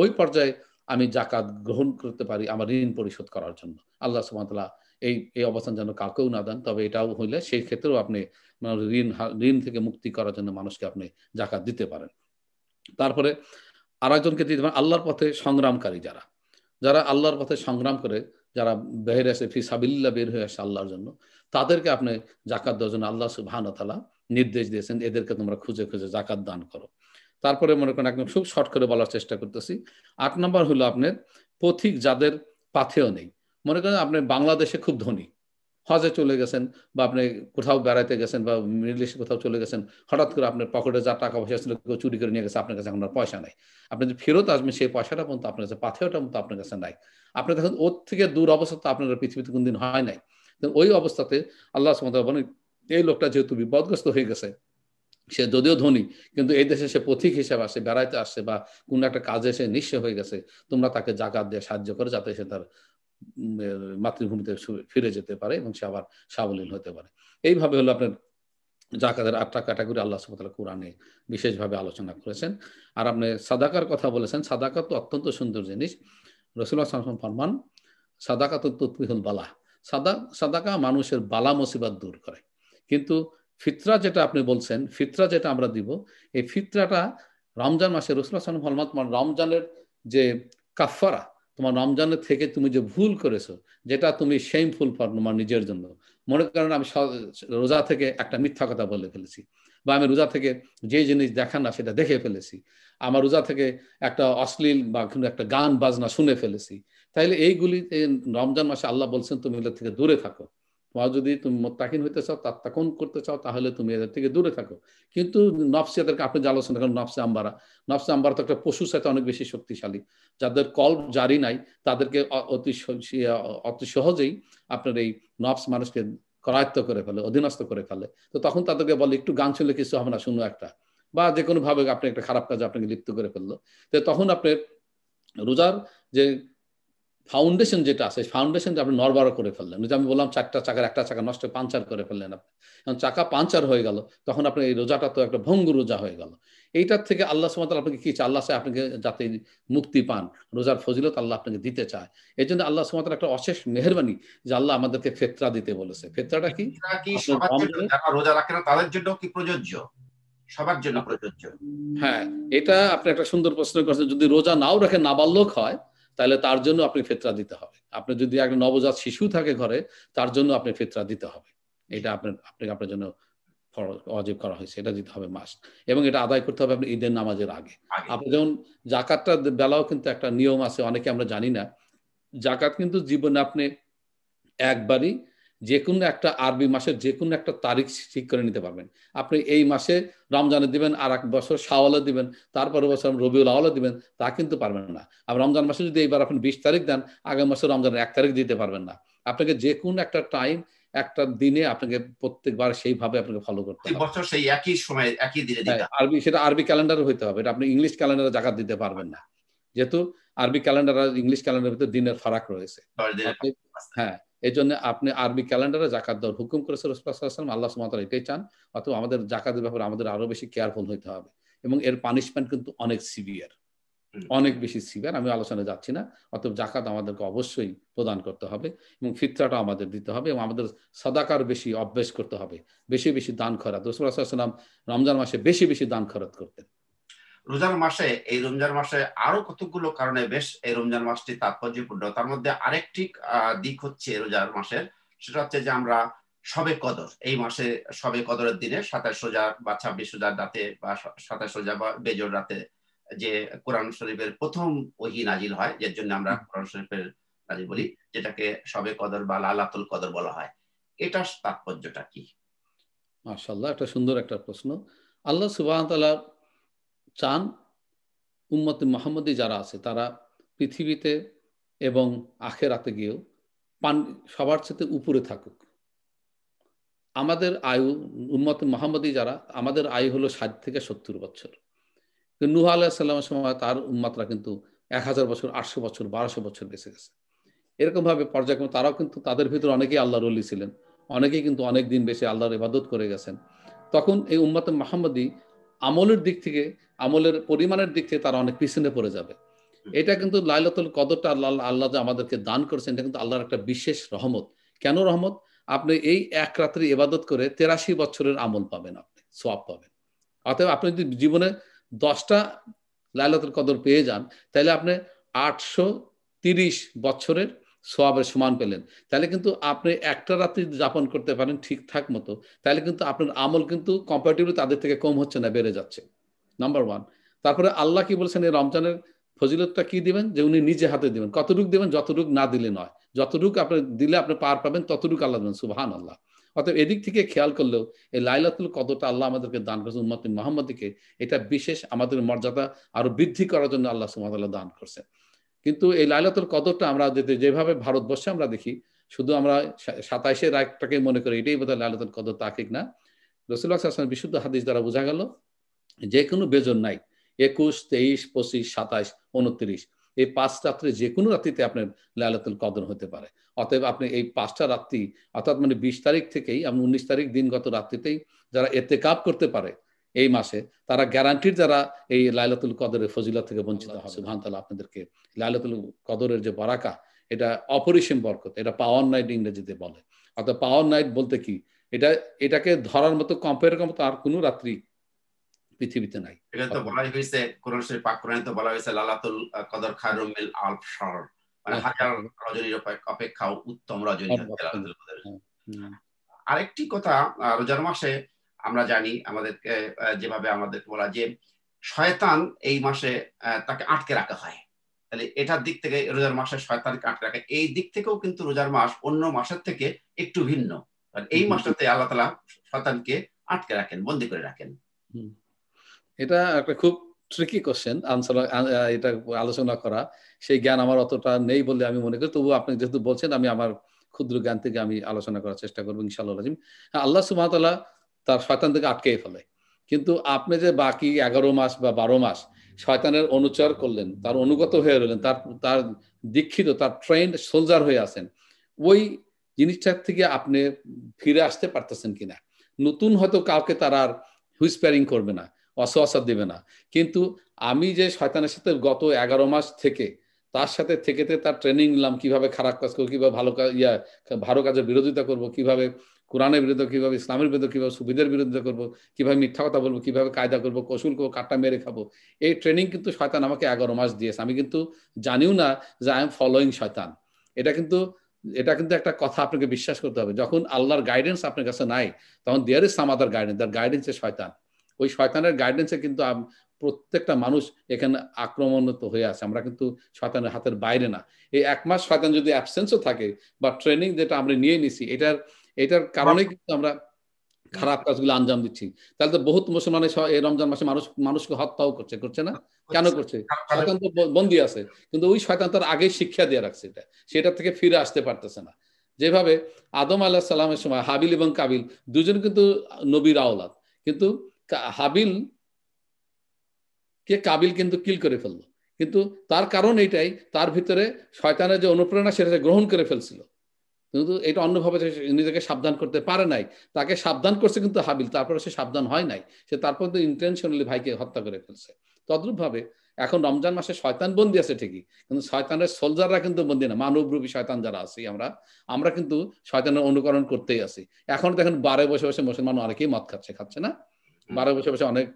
ওই পর্যায়ে আমি জাকাত গ্রহণ করতে পারি আমার ঋণ পরিশোধ করার জন্য আল্লাহ সুমতলা এই এই অবস্থান যেন কাউকেও না দেন তবে এটাও হইলে সেই ক্ষেত্রেও আপনি মানে ঋণ ঋণ থেকে মুক্তি করার জন্য মানুষকে আপনি জাকাত দিতে পারেন তারপরে আর একজনকে দিয়ে দেবেন আল্লাহর পথে সংগ্রামকারী যারা যারা আল্লাহর পথে সংগ্রাম করে যারা বেহের আসে ফি সাবিল্লা বের হয়ে আসে আল্লাহর জন্য তাদেরকে আপনি জাকাত দেওয়ার জন্য আল্লাহ তালা নির্দেশ দিয়েছেন এদেরকে তোমরা খুঁজে খুঁজে জাকাত দান করো তারপরে মনে করেন একদম খুব শর্ট করে বলার চেষ্টা করতেছি আট নম্বর হলো আপনার পথিক যাদের পাথেও নেই মনে করেন আপনি বাংলাদেশে খুব ধনী হজে চলে গেছেন বা আপনি কোথাও বেড়াইতে গেছেন বা মিডল ইস্টে কোথাও চলে গেছেন হঠাৎ করে আপনার পকেটে যা টাকা পয়সা ছিল কেউ চুরি করে নিয়ে গেছে আপনার কাছে এখন পয়সা নাই আপনি যদি ফেরত আসবেন সেই পয়সাটা পর্যন্ত আপনার কাছে পাথেওটা মতো আপনার কাছে নাই আপনি দেখেন ওর থেকে দূর অবস্থা তো আপনার পৃথিবীতে কোনদিন হয় নাই ওই অবস্থাতে আল্লাহ সুমত বলেন এই লোকটা যেহেতু বিপদগ্রস্ত হয়ে গেছে সে যদিও ধনী কিন্তু এই দেশে সে পথিক হিসাবে আসে বেড়াইতে আসছে বা কোনো একটা কাজে সে নিঃস্ব হয়ে গেছে তোমরা তাকে জাকাত দিয়ে সাহায্য করে যাতে সে তার মাতৃভূমিতে ফিরে যেতে পারে এবং সে আবার সাবলীল হতে পারে এইভাবে হলো আপনার জাকাতের আটটা ক্যাটাগরি আল্লাহ সুবাহ কোরআনে বিশেষভাবে আলোচনা করেছেন আর আপনি সাদাকার কথা বলেছেন সাদাকা তো অত্যন্ত সুন্দর জিনিস রসুল্লাহ ফরমান সাদাকা তো তৎপিহুল বালা সাদা সাদাকা মানুষের বালা মুসিবাত দূর করে কিন্তু ফিতরা যেটা আপনি বলছেন ফিতরা যেটা আমরা দিব এই ফিতরাটা রমজান মাসে রসুল্লাহ সালাম ফরমান রমজানের যে কাফারা তোমার রমজানের থেকে তুমি যে ভুল করেছো যেটা তুমি শেমফুল ফর তোমার নিজের জন্য মনে করেন আমি রোজা থেকে একটা মিথ্যা কথা বলে ফেলেছি বা আমি রোজা থেকে যে জিনিস দেখা না সেটা দেখে ফেলেছি আমার রোজা থেকে একটা অশ্লীল বা কোনো একটা গান বাজনা শুনে ফেলেছি তাইলে এইগুলি রমজান মাসে আল্লাহ বলছেন তুমি এগুলো থেকে দূরে থাকো তোমার যদি তুমি মোত্তাকিন হইতে চাও তাত্তাকুন করতে চাও তাহলে তুমি এদের থেকে দূরে থাকো কিন্তু নফসে এদেরকে আপনি যে আলোচনা করেন নফসে আম্বারা নফসে আম্বারা তো একটা পশুর সাথে অনেক বেশি শক্তিশালী যাদের কল জারি নাই তাদেরকে অতি অতি সহজেই আপনার এই নফস মানুষকে করায়ত্ত করে ফেলে অধীনস্থ করে ফেলে তো তখন তাদেরকে বলে একটু গান শুনলে কিছু হবে না শুনো একটা বা যে কোনোভাবে আপনি একটা খারাপ কাজে আপনাকে লিপ্ত করে ফেললো তো তখন আপনার রোজার যে ফাউন্ডেশন যেটা আছে ফাউন্ডেশনটা আপনি নরবার করে ফেললেন যে আমি বললাম চারটা চাকার একটা চাকা নষ্ট পাঞ্চার করে ফেললেন আপনি এখন চাকা পাঞ্চার হয়ে গেল তখন আপনার এই রোজাটা তো একটা ভঙ্গ রোজা হয়ে গেল এইটার থেকে আল্লাহ সুমাতাল আপনাকে কি চায় আল্লাহ আপনাকে যাতে মুক্তি পান রোজার ফজিলত আল্লাহ আপনাকে দিতে চায় এই জন্য আল্লাহ সুমাতাল একটা অশেষ মেহরবানি যে আল্লাহ আমাদেরকে ফেতরা দিতে বলেছে ফেতরাটা কি রোজা রাখে না তাদের জন্য কি প্রযোজ্য সবার জন্য প্রযোজ্য হ্যাঁ এটা আপনি একটা সুন্দর প্রশ্ন করেছেন যদি রোজা নাও রাখে নাবালক হয় তাহলে তার জন্য আপনি ফেতরা দিতে হবে আপনার যদি একটা নবজাত শিশু থাকে ঘরে তার জন্য আপনি ফেতরা দিতে হবে এটা আপনার আপনাকে আপনার জন্য অজীব করা হয়েছে এটা দিতে হবে মাস এবং এটা আদায় করতে হবে আপনি ঈদের নামাজের আগে আপনি যেমন জাকাতটা বেলাও কিন্তু একটা নিয়ম আছে অনেকে আমরা জানি না জাকাত কিন্তু জীবনে আপনি একবারই যে কোনো একটা আরবি মাসের যে কোনো একটা তারিখ ঠিক করে নিতে পারবেন আপনি এই মাসে রমজানে দিবেন আর এক বছর শাওয়ালে দিবেন তারপরে বছর রবিউল আওয়ালে দিবেন তা কিন্তু পারবেন না আর রমজান মাসে যদি এইবার আপনি বিশ তারিখ দেন আগামী মাসে রমজানের এক তারিখ দিতে পারবেন না আপনাকে যে কোনো একটা টাইম একটা দিনে আপনাকে প্রত্যেকবার সেইভাবে আপনাকে ফলো করতে হবে বছর সেই একই সময় একই দিনে দিতে হ্যাঁ, আরবি সেটা আরবি ক্যালেন্ডার হইতে হবে এটা আপনি ইংলিশ ক্যালেন্ডারে জায়গা দিতে পারবেন না যেহেতু আরবি ক্যালেন্ডার আর ইংলিশ ক্যালেন্ডারের ভিতরে দিনের ফারাক রয়েছে হ্যাঁ এই জন্য আপনি আরবি ক্যালেন্ডারে জাকাত দেওয়ার হুকুম করেছে রসুল্লাহাম আল্লাহ সুমাতাল এটাই চান অথবা আমাদের জাকাতের ব্যাপারে আমাদের আরো বেশি কেয়ারফুল হইতে হবে এবং এর পানিশমেন্ট কিন্তু অনেক সিভিয়ার অনেক বেশি সিভিয়ার আমি আলোচনা যাচ্ছি না অতএব জাকাত আমাদেরকে অবশ্যই প্রদান করতে হবে এবং ফিতরাটা আমাদের দিতে হবে এবং আমাদের সদাকার বেশি অভ্যেস করতে হবে বেশি বেশি দান খরাত রসুল্লাহ সাল্লাম রমজান মাসে বেশি বেশি দান খরচ করতেন রোজার মাসে এই রমজান মাসে আরো কতগুলো কারণে বেশ এই রমজান মাসটি তাৎপর্যপূর্ণ তার মধ্যে আরেকটি দিক হচ্ছে রোজার মাসের সেটা হচ্ছে যে আমরা সবে কদর এই মাসে সবে কদরের দিনে সাতাশ সোজা বা ছাব্বিশ সোজার রাতে বা সাতাশ সোজা বা বেজর রাতে যে কোরআন শরীফের প্রথম ওহি নাজিল হয় যার জন্য আমরা কোরআন শরীফের নাজিল বলি যেটাকে সবে কদর বা লালাতুল কদর বলা হয় এটার তাৎপর্যটা কি মাশাল্লাহ একটা সুন্দর একটা প্রশ্ন আল্লাহ সুবাহ চান উম্মতে মোহাম্মদী যারা আছে তারা পৃথিবীতে এবং আখেরাতে গিয়েও পান সবার সাথে উপরে থাকুক আমাদের আয়ু উম্মত মোহাম্মদী যারা আমাদের আয়ু হলো ষাট থেকে সত্তর বছর নুহা আল্লাহ সাল্লামের সময় তার উম্মাতরা কিন্তু এক হাজার বছর আটশো বছর বারোশো বছর বেঁচে গেছে এরকমভাবে পর্যায়ক্রমে তারাও কিন্তু তাদের ভিতরে অনেকেই আল্লাহ রলি ছিলেন অনেকেই কিন্তু অনেক দিন বেশি আল্লাহর ইবাদত করে গেছেন তখন এই উম্মাত মাহমদি আমলের দিক থেকে আমলের পরিমাণের দিক থেকে তারা অনেক পিছনে পড়ে যাবে এটা কিন্তু লাইলাতুল কদরটা আল্লাহ আল্লাহ যে আমাদেরকে দান করেছেন এটা কিন্তু আল্লাহর একটা বিশেষ রহমত কেন রহমত আপনি এই এক রাত্রি এবাদত করে তেরাশি বছরের আমল পাবেন আপনি সোয়াব পাবেন অতএব আপনি যদি জীবনে দশটা লাইলাতুল কদর পেয়ে যান তাহলে আপনি আটশো তিরিশ বছরের সোয়াবের সমান পেলেন তাহলে কিন্তু আপনি একটা রাত্রি যাপন করতে পারেন ঠিকঠাক মতো তাহলে কিন্তু আপনার আমল কিন্তু কম্পারেটিভলি তাদের থেকে কম হচ্ছে না বেড়ে যাচ্ছে নাম্বার ওয়ান তারপরে আল্লাহ কি বলছেন এই রমজানের ফজিলতটা কি দিবেন যে উনি নিজে হাতে দিবেন কতটুকু দেবেন যতটুকু না দিলে নয় যতটুকু আপনি দিলে আপনি পার পাবেন ততটুকু আল্লাহ দেবেন সুবাহান আল্লাহ অর্থাৎ এদিক থেকে খেয়াল করলেও এই লাইলাতুল কদরটা আল্লাহ আমাদেরকে দান করছে উম্মাতিন মোহাম্মদকে এটা বিশেষ আমাদের মর্যাদা আরো বৃদ্ধি করার জন্য আল্লাহ সুমাদ দান করছেন কিন্তু এই লাইলাতুল কদরটা আমরা যেভাবে ভারতবর্ষে আমরা দেখি শুধু আমরা সাতাইশের রায়টাকে মনে করি এটাই বোধহয় লাইলাতুল কদর তাকিক না রসুল্লাহ আসলাম বিশুদ্ধ হাদিস দ্বারা বোঝা গেল যে কোনো বেজন নাই একুশ তেইশ পঁচিশ সাতাইশ উনত্রিশ এই পাঁচ রাত্রে যে কোনো রাত্রিতে আপনার লালাতুল কদর হতে পারে অতএব আপনি এই পাঁচটা রাত্রি অর্থাৎ মানে বিশ তারিখ থেকেই আপনি উনিশ তারিখ দিনগত রাত্রিতেই যারা এতে কাপ করতে পারে এই মাসে তারা গ্যারান্টির দ্বারা এই লাইলাতুল কদরের ফজিলা থেকে বঞ্চিত হবে সুহান তালা আপনাদেরকে লাইলাতুল কদরের যে বারাকা এটা অপরিসীম বরকত এটা পাওয়ার নাইট ইংরেজিতে বলে অর্থাৎ পাওয়ার নাইট বলতে কি এটা এটাকে ধরার মতো কম্পেয়ার মতো আর কোনো রাত্রি পৃথিবীতে নাই এটা তো বলা হয়েছে কোরআন পাক কোরআনে তো বলা হয়েছে লালাতুল কদর খায়রুম মিন মানে হ্যাঁ। হাজার রজনীর অপেক্ষা উত্তম রজনী হ্যাঁ। আরেকটি কথা রোজার মাসে আমরা জানি আমাদেরকে যেভাবে আমাদেরকে বলা যে শয়তান এই মাসে তাকে আটকে রাখা হয় তাহলে এটার দিক থেকে রোজার মাসে শয়তানকে আটকে রাখে এই দিক থেকেও কিন্তু রোজার মাস অন্য মাসের থেকে একটু ভিন্ন এই মাসটাতে আল্লাহ তালা শয়তানকে আটকে রাখেন বন্দি করে রাখেন এটা একটা খুব ট্রিকি কোশ্চেন আনসার এটা আলোচনা করা সেই জ্ঞান আমার অতটা নেই বলে আমি মনে করি তবু আপনি যেহেতু বলছেন আমি আমার ক্ষুদ্র জ্ঞান থেকে আমি আলোচনা করার চেষ্টা করবো ইনশাল্লাহ আল্লাহ সুমাতাল্লাহ তার শয়তান থেকে আটকেই ফেলে কিন্তু আপনি যে বাকি এগারো মাস বা বারো মাস শয়তানের অনুচর করলেন তার অনুগত হয়ে রইলেন তার তার দীক্ষিত তার ট্রেন্ড সোলজার হয়ে আছেন ওই জিনিসটার থেকে আপনি ফিরে আসতে পারতেছেন কিনা নতুন হয়তো কাউকে তার আর হুইসপ্যারিং করবে না অসহসা দেবে না কিন্তু আমি যে শয়তানের সাথে গত এগারো মাস থেকে তার সাথে থেকে তার ট্রেনিং নিলাম কিভাবে খারাপ কাজ করবো কিভাবে ভালো কাজ ইয়া ভালো কাজের বিরোধিতা করবো কিভাবে কোরআনের বিরুদ্ধে কীভাবে ইসলামের বিরুদ্ধে কীভাবে সুবিধের বিরুদ্ধে করব কীভাবে মিথ্যা কথা বলবো কীভাবে কায়দা করবো কৌশল করবো কাটটা মেরে খাবো এই ট্রেনিং কিন্তু শয়তান আমাকে এগারো মাস দিয়েছে আমি কিন্তু জানিও না যে আই এম ফলোয়িং শয়তান এটা কিন্তু এটা কিন্তু একটা কথা আপনাকে বিশ্বাস করতে হবে যখন আল্লাহর গাইডেন্স আপনার কাছে নাই তখন there is some other guidance their guidance এ শয়তান ওই শয়তানের গাইডেন্সে কিন্তু প্রত্যেকটা মানুষ এখানে আক্রমণত হয়ে আছে আমরা কিন্তু শয়তানের হাতের বাইরে না এই এক মাস শয়তান যদি অ্যাবসেন্সও থাকে বা ট্রেনিং যেটা আমরা নিয়ে নিছি এটার এটার কারণে কিন্তু আমরা খারাপ কাজগুলো আঞ্জাম দিচ্ছি তাহলে তো বহুত মুসলমানের এই রমজান মাসে মানুষ মানুষকে হত্যাও করছে করছে না কেন করছে হ্যাঁ, শয়তান তো বন্দী আছে কিন্তু ওই শয়তান তার আগে শিক্ষা দিয়ে রাখছে এটা সেটা থেকে ফিরে আসতে পারতেছে না যেভাবে আদম আল্লাহ সালামের সময় হাবিল এবং কাবিল দুজন কিন্তু নবীর আওলাদ কিন্তু হাবিল কে কাবিল কিন্তু কিল করে ফেললো কিন্তু তার কারণ এটাই তার ভিতরে শয়তানের যে অনুপ্রেরণা সেটা গ্রহণ করে ফেলছিল কিন্তু এটা অন্যভাবে নিজেকে সাবধান করতে পারে নাই তাকে সাবধান করছে কিন্তু হাবিল তারপরে সে সাবধান হয় নাই সে তারপর তো ইন্টেনশনালি ভাইকে হত্যা করে ফেলছে তদ্রূপভাবে এখন রমজান মাসে শয়তান বন্দি আছে ঠিকই কিন্তু শয়তানের সোলজাররা কিন্তু বন্দি না মানবরূপী শয়তান যারা আছি আমরা আমরা কিন্তু শয়তানের অনুকরণ করতেই আছি এখন দেখেন বারে বসে বসে মুসলমান অনেকেই মদ খাচ্ছে খাচ্ছে না বারে বসে বসে অনেক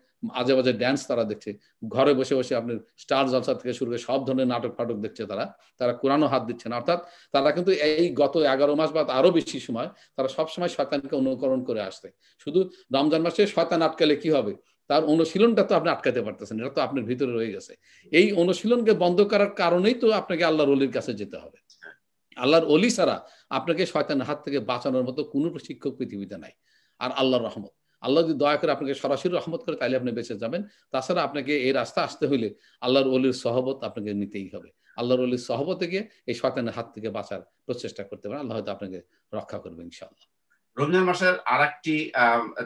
আজে বাজে ড্যান্স তারা দেখছে ঘরে বসে বসে আপনি স্টার জলসা থেকে শুরু করে সব ধরনের নাটক ফাটক দেখছে তারা তারা কোরআনও হাত দিচ্ছে না অর্থাৎ তারা কিন্তু এই গত এগারো মাস বা আরো বেশি সময় তারা সবসময় শয়তানকে অনুকরণ করে আসছে শুধু রমজান মাসে শয়তান আটকালে কি হবে তার অনুশীলনটা তো আপনি আটকাতে পারতেছেন এটা তো আপনার ভিতরে রয়ে গেছে এই অনুশীলনকে বন্ধ করার কারণেই তো আপনাকে আল্লাহর অলির কাছে যেতে হবে আল্লাহর অলি ছাড়া আপনাকে শয়তানের হাত থেকে বাঁচানোর মতো কোনো প্রশিক্ষক পৃথিবীতে নাই আর আল্লাহর রহমত আল্লাহ যদি দয়া করে আপনাকে সরাসরি রহমত করে তাহলে আপনি বেঁচে যাবেন তাছাড়া আপনাকে এই রাস্তা আসতে হইলে আল্লাহর অলির সহবত আপনাকে নিতেই হবে আল্লাহর অলির সহবত থেকে এই শয়তানের হাত থেকে বাঁচার প্রচেষ্টা করতে পারেন আল্লাহ হয়তো আপনাকে রক্ষা করবে ইনশাআল্লাহ রমজান মাসের আর একটি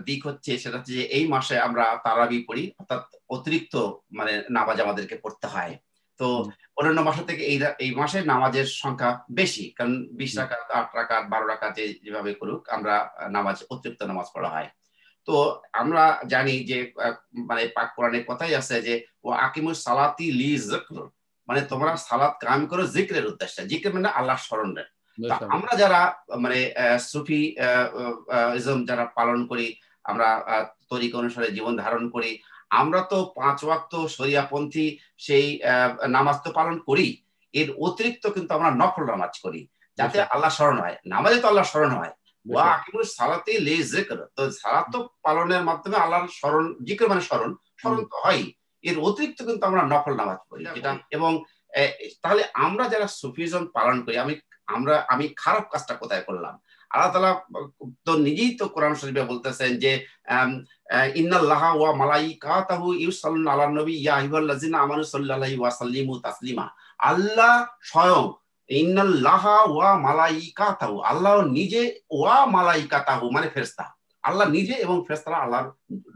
দিক হচ্ছে সেটা হচ্ছে যে এই মাসে আমরা তারাবি পড়ি অর্থাৎ অতিরিক্ত মানে নামাজ আমাদেরকে পড়তে হয় তো অন্যান্য মাসের থেকে এই এই মাসে নামাজের সংখ্যা বেশি কারণ বিশ রাকাত আট রাকাত বারো রাকাত যেভাবে করুক আমরা নামাজ অতিরিক্ত নামাজ পড়া হয় তো আমরা জানি যে মানে পাক কোরআনের কথাই আছে যে ও আকিমুস সালাতি লি জিক্র মানে তোমরা সালাত কাম করো জিক্রের উদ্দেশ্যে জিক্র মানে আল্লাহ স্মরণ আমরা যারা মানে সুফি ইজম যারা পালন করি আমরা তরিক অনুসারে জীবন ধারণ করি আমরা তো পাঁচ ওয়াক্ত সরিয়াপন্থী সেই নামাজ তো পালন করি এর অতিরিক্ত কিন্তু আমরা নকল নামাজ করি যাতে আল্লাহ স্মরণ হয় নামাজে তো আল্লাহ স্মরণ হয় পালনের মাধ্যমে আল্লাহর স্মরণ মানে স্মরণ স্মরণ তো হয় এর অতিরিক্ত কিন্তু আমরা নফল নামাজ পড়ি যেটা এবং তাহলে আমরা যারা সুফিজম পালন করি আমি আমরা আমি খারাপ কাজটা কোথায় করলাম আল্লাহ তালা তো নিজেই তো কোরআন শরীফে বলতেছেন যে ইন্নাল্লাহ ওয়া মালাইকাতাহু নবী ইয়া আইয়ুহাল্লাযিনা আমানু তাসলিমা আল্লাহ স্বয়ং আল্লাহ নিজে ওয়া মানে আল্লাহ নিজে এবং আল্লাহর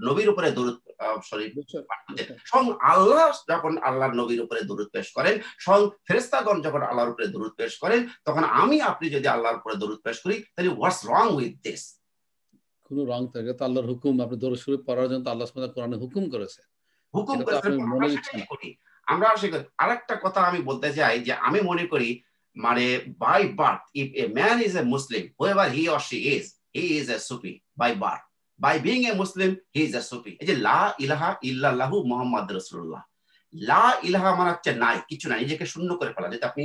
নবীর উপরে দরুদ স্বয়ং আল্লাহ যখন আল্লাহর নবীর উপরে পেশ করেন স্বয়ং ফেরেস্তাগণ যখন আল্লাহর উপরে পেশ করেন তখন আমি আপনি যদি আল্লাহর উপরে দরুদ পেশ করি তাহলে হোয়াটস রং উইথ দিস কোন রং থাকে তো আল্লাহর হুকুম আপনি দরুদ শরীফ পড়ার জন্য আল্লাহ সুবহানাহু কোরআনে হুকুম করেছে হুকুম করেছে আমরা সেটা করি আরেকটা কথা আমি বলতে চাই যে আমি মনে করি মানে by birth, if a man is a Muslim, whoever he or she is, he is a Sufi by birth. By being a Muslim, he is a Sufi. এই যে লা ইলাহা ইল্লাল্লাহু মোহাম্মদ রসুল্লাহ লা ইলাহা মানে হচ্ছে নাই কিছু না নিজেকে শূন্য করে ফেলা যেটা আপনি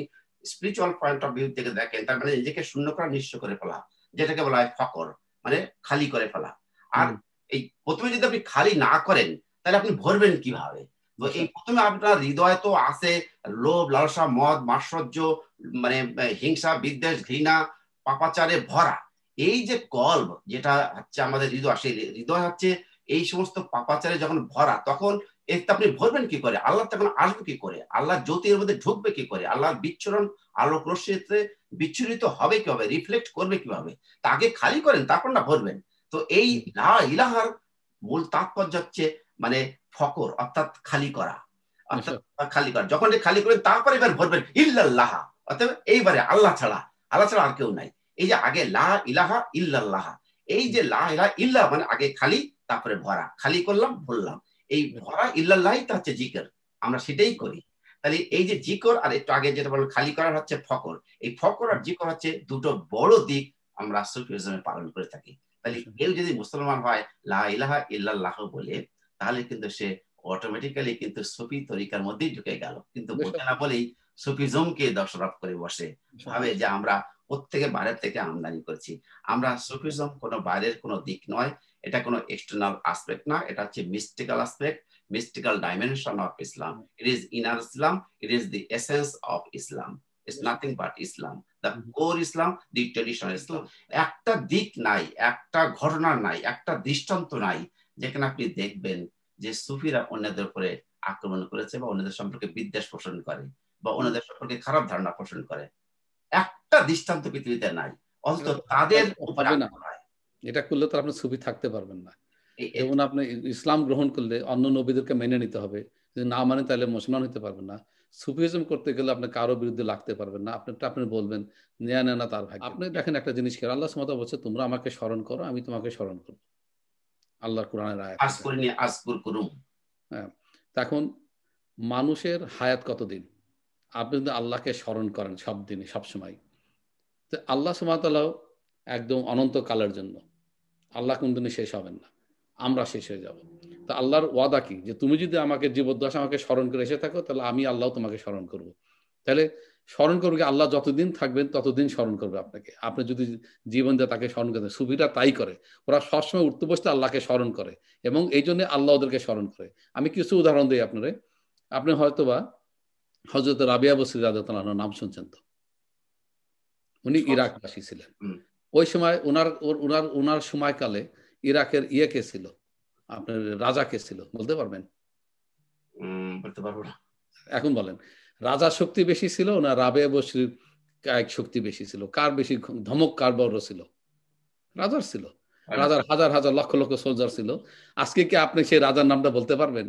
স্পিরিচুয়াল পয়েন্ট অফ ভিউ থেকে দেখেন তার মানে নিজেকে শূন্য করা নিঃস্ব করে ফেলা যেটাকে বলা হয় ফকর মানে খালি করে ফেলা আর এই প্রথমে যদি আপনি খালি না করেন তাহলে আপনি ভরবেন কিভাবে এই আচ্ছা। প্রথমে আপনার হৃদয় তো আছে লোভ লালসা মদ মাশ্চর্য মানে হিংসা বিদ্বেষ ঘৃণা পাপাচারে ভরা এই যে কল্প যেটা হচ্ছে আমাদের হৃদয় সেই হৃদয় হচ্ছে এই সমস্ত পাপাচারে যখন ভরা তখন এতে আপনি ভরবেন কি করে আল্লাহ তখন আসবে কি করে আল্লাহ জ্যোতির মধ্যে ঢুকবে কি করে আল্লাহ বিচ্ছুরণ আলোক রশ্মিতে বিচ্ছুরিত হবে কিভাবে রিফ্লেক্ট করবে কিভাবে তাকে খালি করেন তারপর না ভরবেন তো এই ইলাহার মূল তাৎপর্য হচ্ছে মানে ফকর অর্থাৎ খালি করা অর্থাৎ আচ্ছা। খালি করা যখন খালি করেন তারপরে এবার ভরবেন ইল্লাল্লাহা অতএব এইবারে আল্লাহ ছাড়া আল্লাহ ছাড়া আর কেউ নাই এই যে আগে লা ইলাহা ইল্লাল্লাহ এই যে লা ইলাহা ইল্লা মানে আগে খালি তারপরে ভরা খালি করলাম ভরলাম এই ভরা ইল্লাল্লাহ তো হচ্ছে জিকের আমরা সেটাই করি তাহলে এই যে জিকর আর একটু আগে যেটা বললাম খালি করার হচ্ছে ফকর এই ফকর আর জিকর হচ্ছে দুটো বড় দিক আমরা সুফিজমে পালন করে থাকি তাহলে আচ্ছা। কেউ যদি মুসলমান হয় লা ইলাহা ইল্লাল্লাহ বলে তাহলে কিন্তু সে অটোমেটিক্যালি কিন্তু সুফি তরিকার মধ্যেই ঢুকে গেল কিন্তু বোঝে না বলেই সুফিজমকে দশরফ করে বসে আচ্ছা। ভাবে যে আমরা প্রত্যেকে বাইরের থেকে আমদানি করছি আমরা সুফিজম কোনো বাইরের কোনো দিক নয় এটা কোনো এক্সটার্নাল আসপেক্ট না এটা হচ্ছে mystical aspect mystical dimension of Islam it is inner Islam it is the essence of Islam It's nothing but Islam The core Islam the traditional Islam একটা দিক নাই একটা ঘটনা নাই একটা দৃষ্টান্ত নাই যেখানে আপনি দেখবেন যে সুফিরা অন্যদের উপরে আক্রমণ করেছে বা অন্যদের সম্পর্কে বিদ্বেষ পোষণ করে বা অন্যদের সম্পর্কে খারাপ ধারণা পোষণ করে একটা দৃষ্টান্ত পৃথিবীতে নাই অন্তত তাদের এটা করলে তো আপনি ছবি থাকতে পারবেন না এবং আপনি ইসলাম গ্রহণ করলে অন্য নবীদেরকে মেনে নিতে হবে যদি না মানে তাহলে মুসলমান হতে পারবেন না সুফিজম করতে গেলে আপনি কারো বিরুদ্ধে লাগতে পারবেন না আপনি আপনি বলবেন নেয়া নেয় না তার ভাই আপনি দেখেন একটা জিনিস খেয়ে আল্লাহ সমতা বলছে তোমরা আমাকে স্মরণ করো আমি তোমাকে স্মরণ করবো আল্লাহর কোরআনের রায় হ্যাঁ তখন মানুষের হায়াত কতদিন আপনি কিন্তু আল্লাহকে স্মরণ করেন সব দিনে সবসময় তো আল্লাহ সুমাতালাও একদম অনন্তকালের জন্য আল্লাহ দিনে শেষ হবেন না আমরা শেষ হয়ে যাব তা আল্লাহর ওয়াদা কি যে তুমি যদি আমাকে জীবদ্দশা আমাকে স্মরণ করে এসে থাকো তাহলে আমি আল্লাহ তোমাকে স্মরণ করব। তাহলে স্মরণ করবে আল্লাহ যতদিন থাকবেন ততদিন স্মরণ করবে আপনাকে আপনি যদি জীবন দিয়ে তাকে স্মরণ করেন সুবিধা তাই করে ওরা সবসময় উঠতে বসতে আল্লাহকে স্মরণ করে এবং এই জন্য আল্লাহ ওদেরকে স্মরণ করে আমি কিছু উদাহরণ দিই আপনারে আপনি হয়তোবা হজরত রাবিয়া বসির রাজাতালানোর নাম শুনছেন তো উনি ইরাকবাসী ছিলেন ওই সময় ওনার ওনার ওনার সময়কালে ইরাকের ইয়ে কে ছিল আপনার রাজা কে ছিল বলতে পারবেন এখন বলেন রাজা শক্তি বেশি ছিল না রাবে বসির এক শক্তি বেশি ছিল কার বেশি ধমক কার বড় ছিল রাজার ছিল আচ্ছা। রাজার হাজার হাজার লক্ষ লক্ষ সোজার ছিল আজকে কি আপনি সেই রাজার নামটা বলতে পারবেন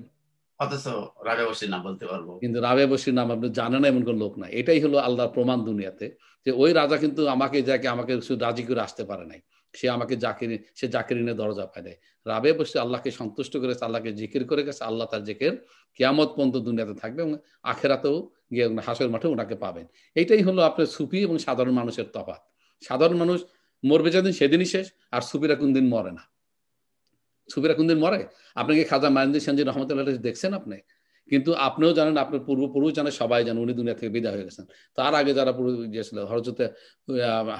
কিন্তু রাবে বসির নাম আপনি না এমন কোন লোক না এটাই হলো আল্লাহর প্রমাণ দুনিয়াতে যে ওই রাজা কিন্তু আমাকে যাকে আমাকে রাজি করে আসতে পারে নাই সে আমাকে জাকির সে জাকিরিনের দরজা পায় দেয় রাবে বসে আল্লাহকে সন্তুষ্ট করে আল্লাহকে জিকির করে গেছে আল্লাহ তার জিকের কেয়ামত পর্যন্ত দুনিয়াতে থাকবে এবং আখেরাতেও গিয়ে হাসের মাঠে ওনাকে পাবেন এইটাই হলো আপনার সুফি এবং সাধারণ মানুষের তফাত সাধারণ মানুষ মরবে যেদিন সেদিনই শেষ আর সুফিরা কোনদিন মরে না সুফিরা কোনদিন মরে আপনাকে খাজা মায়ানদিন সঞ্জির রহমতুল্লাহ দেখছেন আপনি কিন্তু আপনিও জানেন আপনার পূর্বপুরুষ জানেন সবাই জানেন উনি দুনিয়া থেকে বিদায় হয়ে গেছেন তার আগে যারা পূর্ব গিয়েছিল হরজতে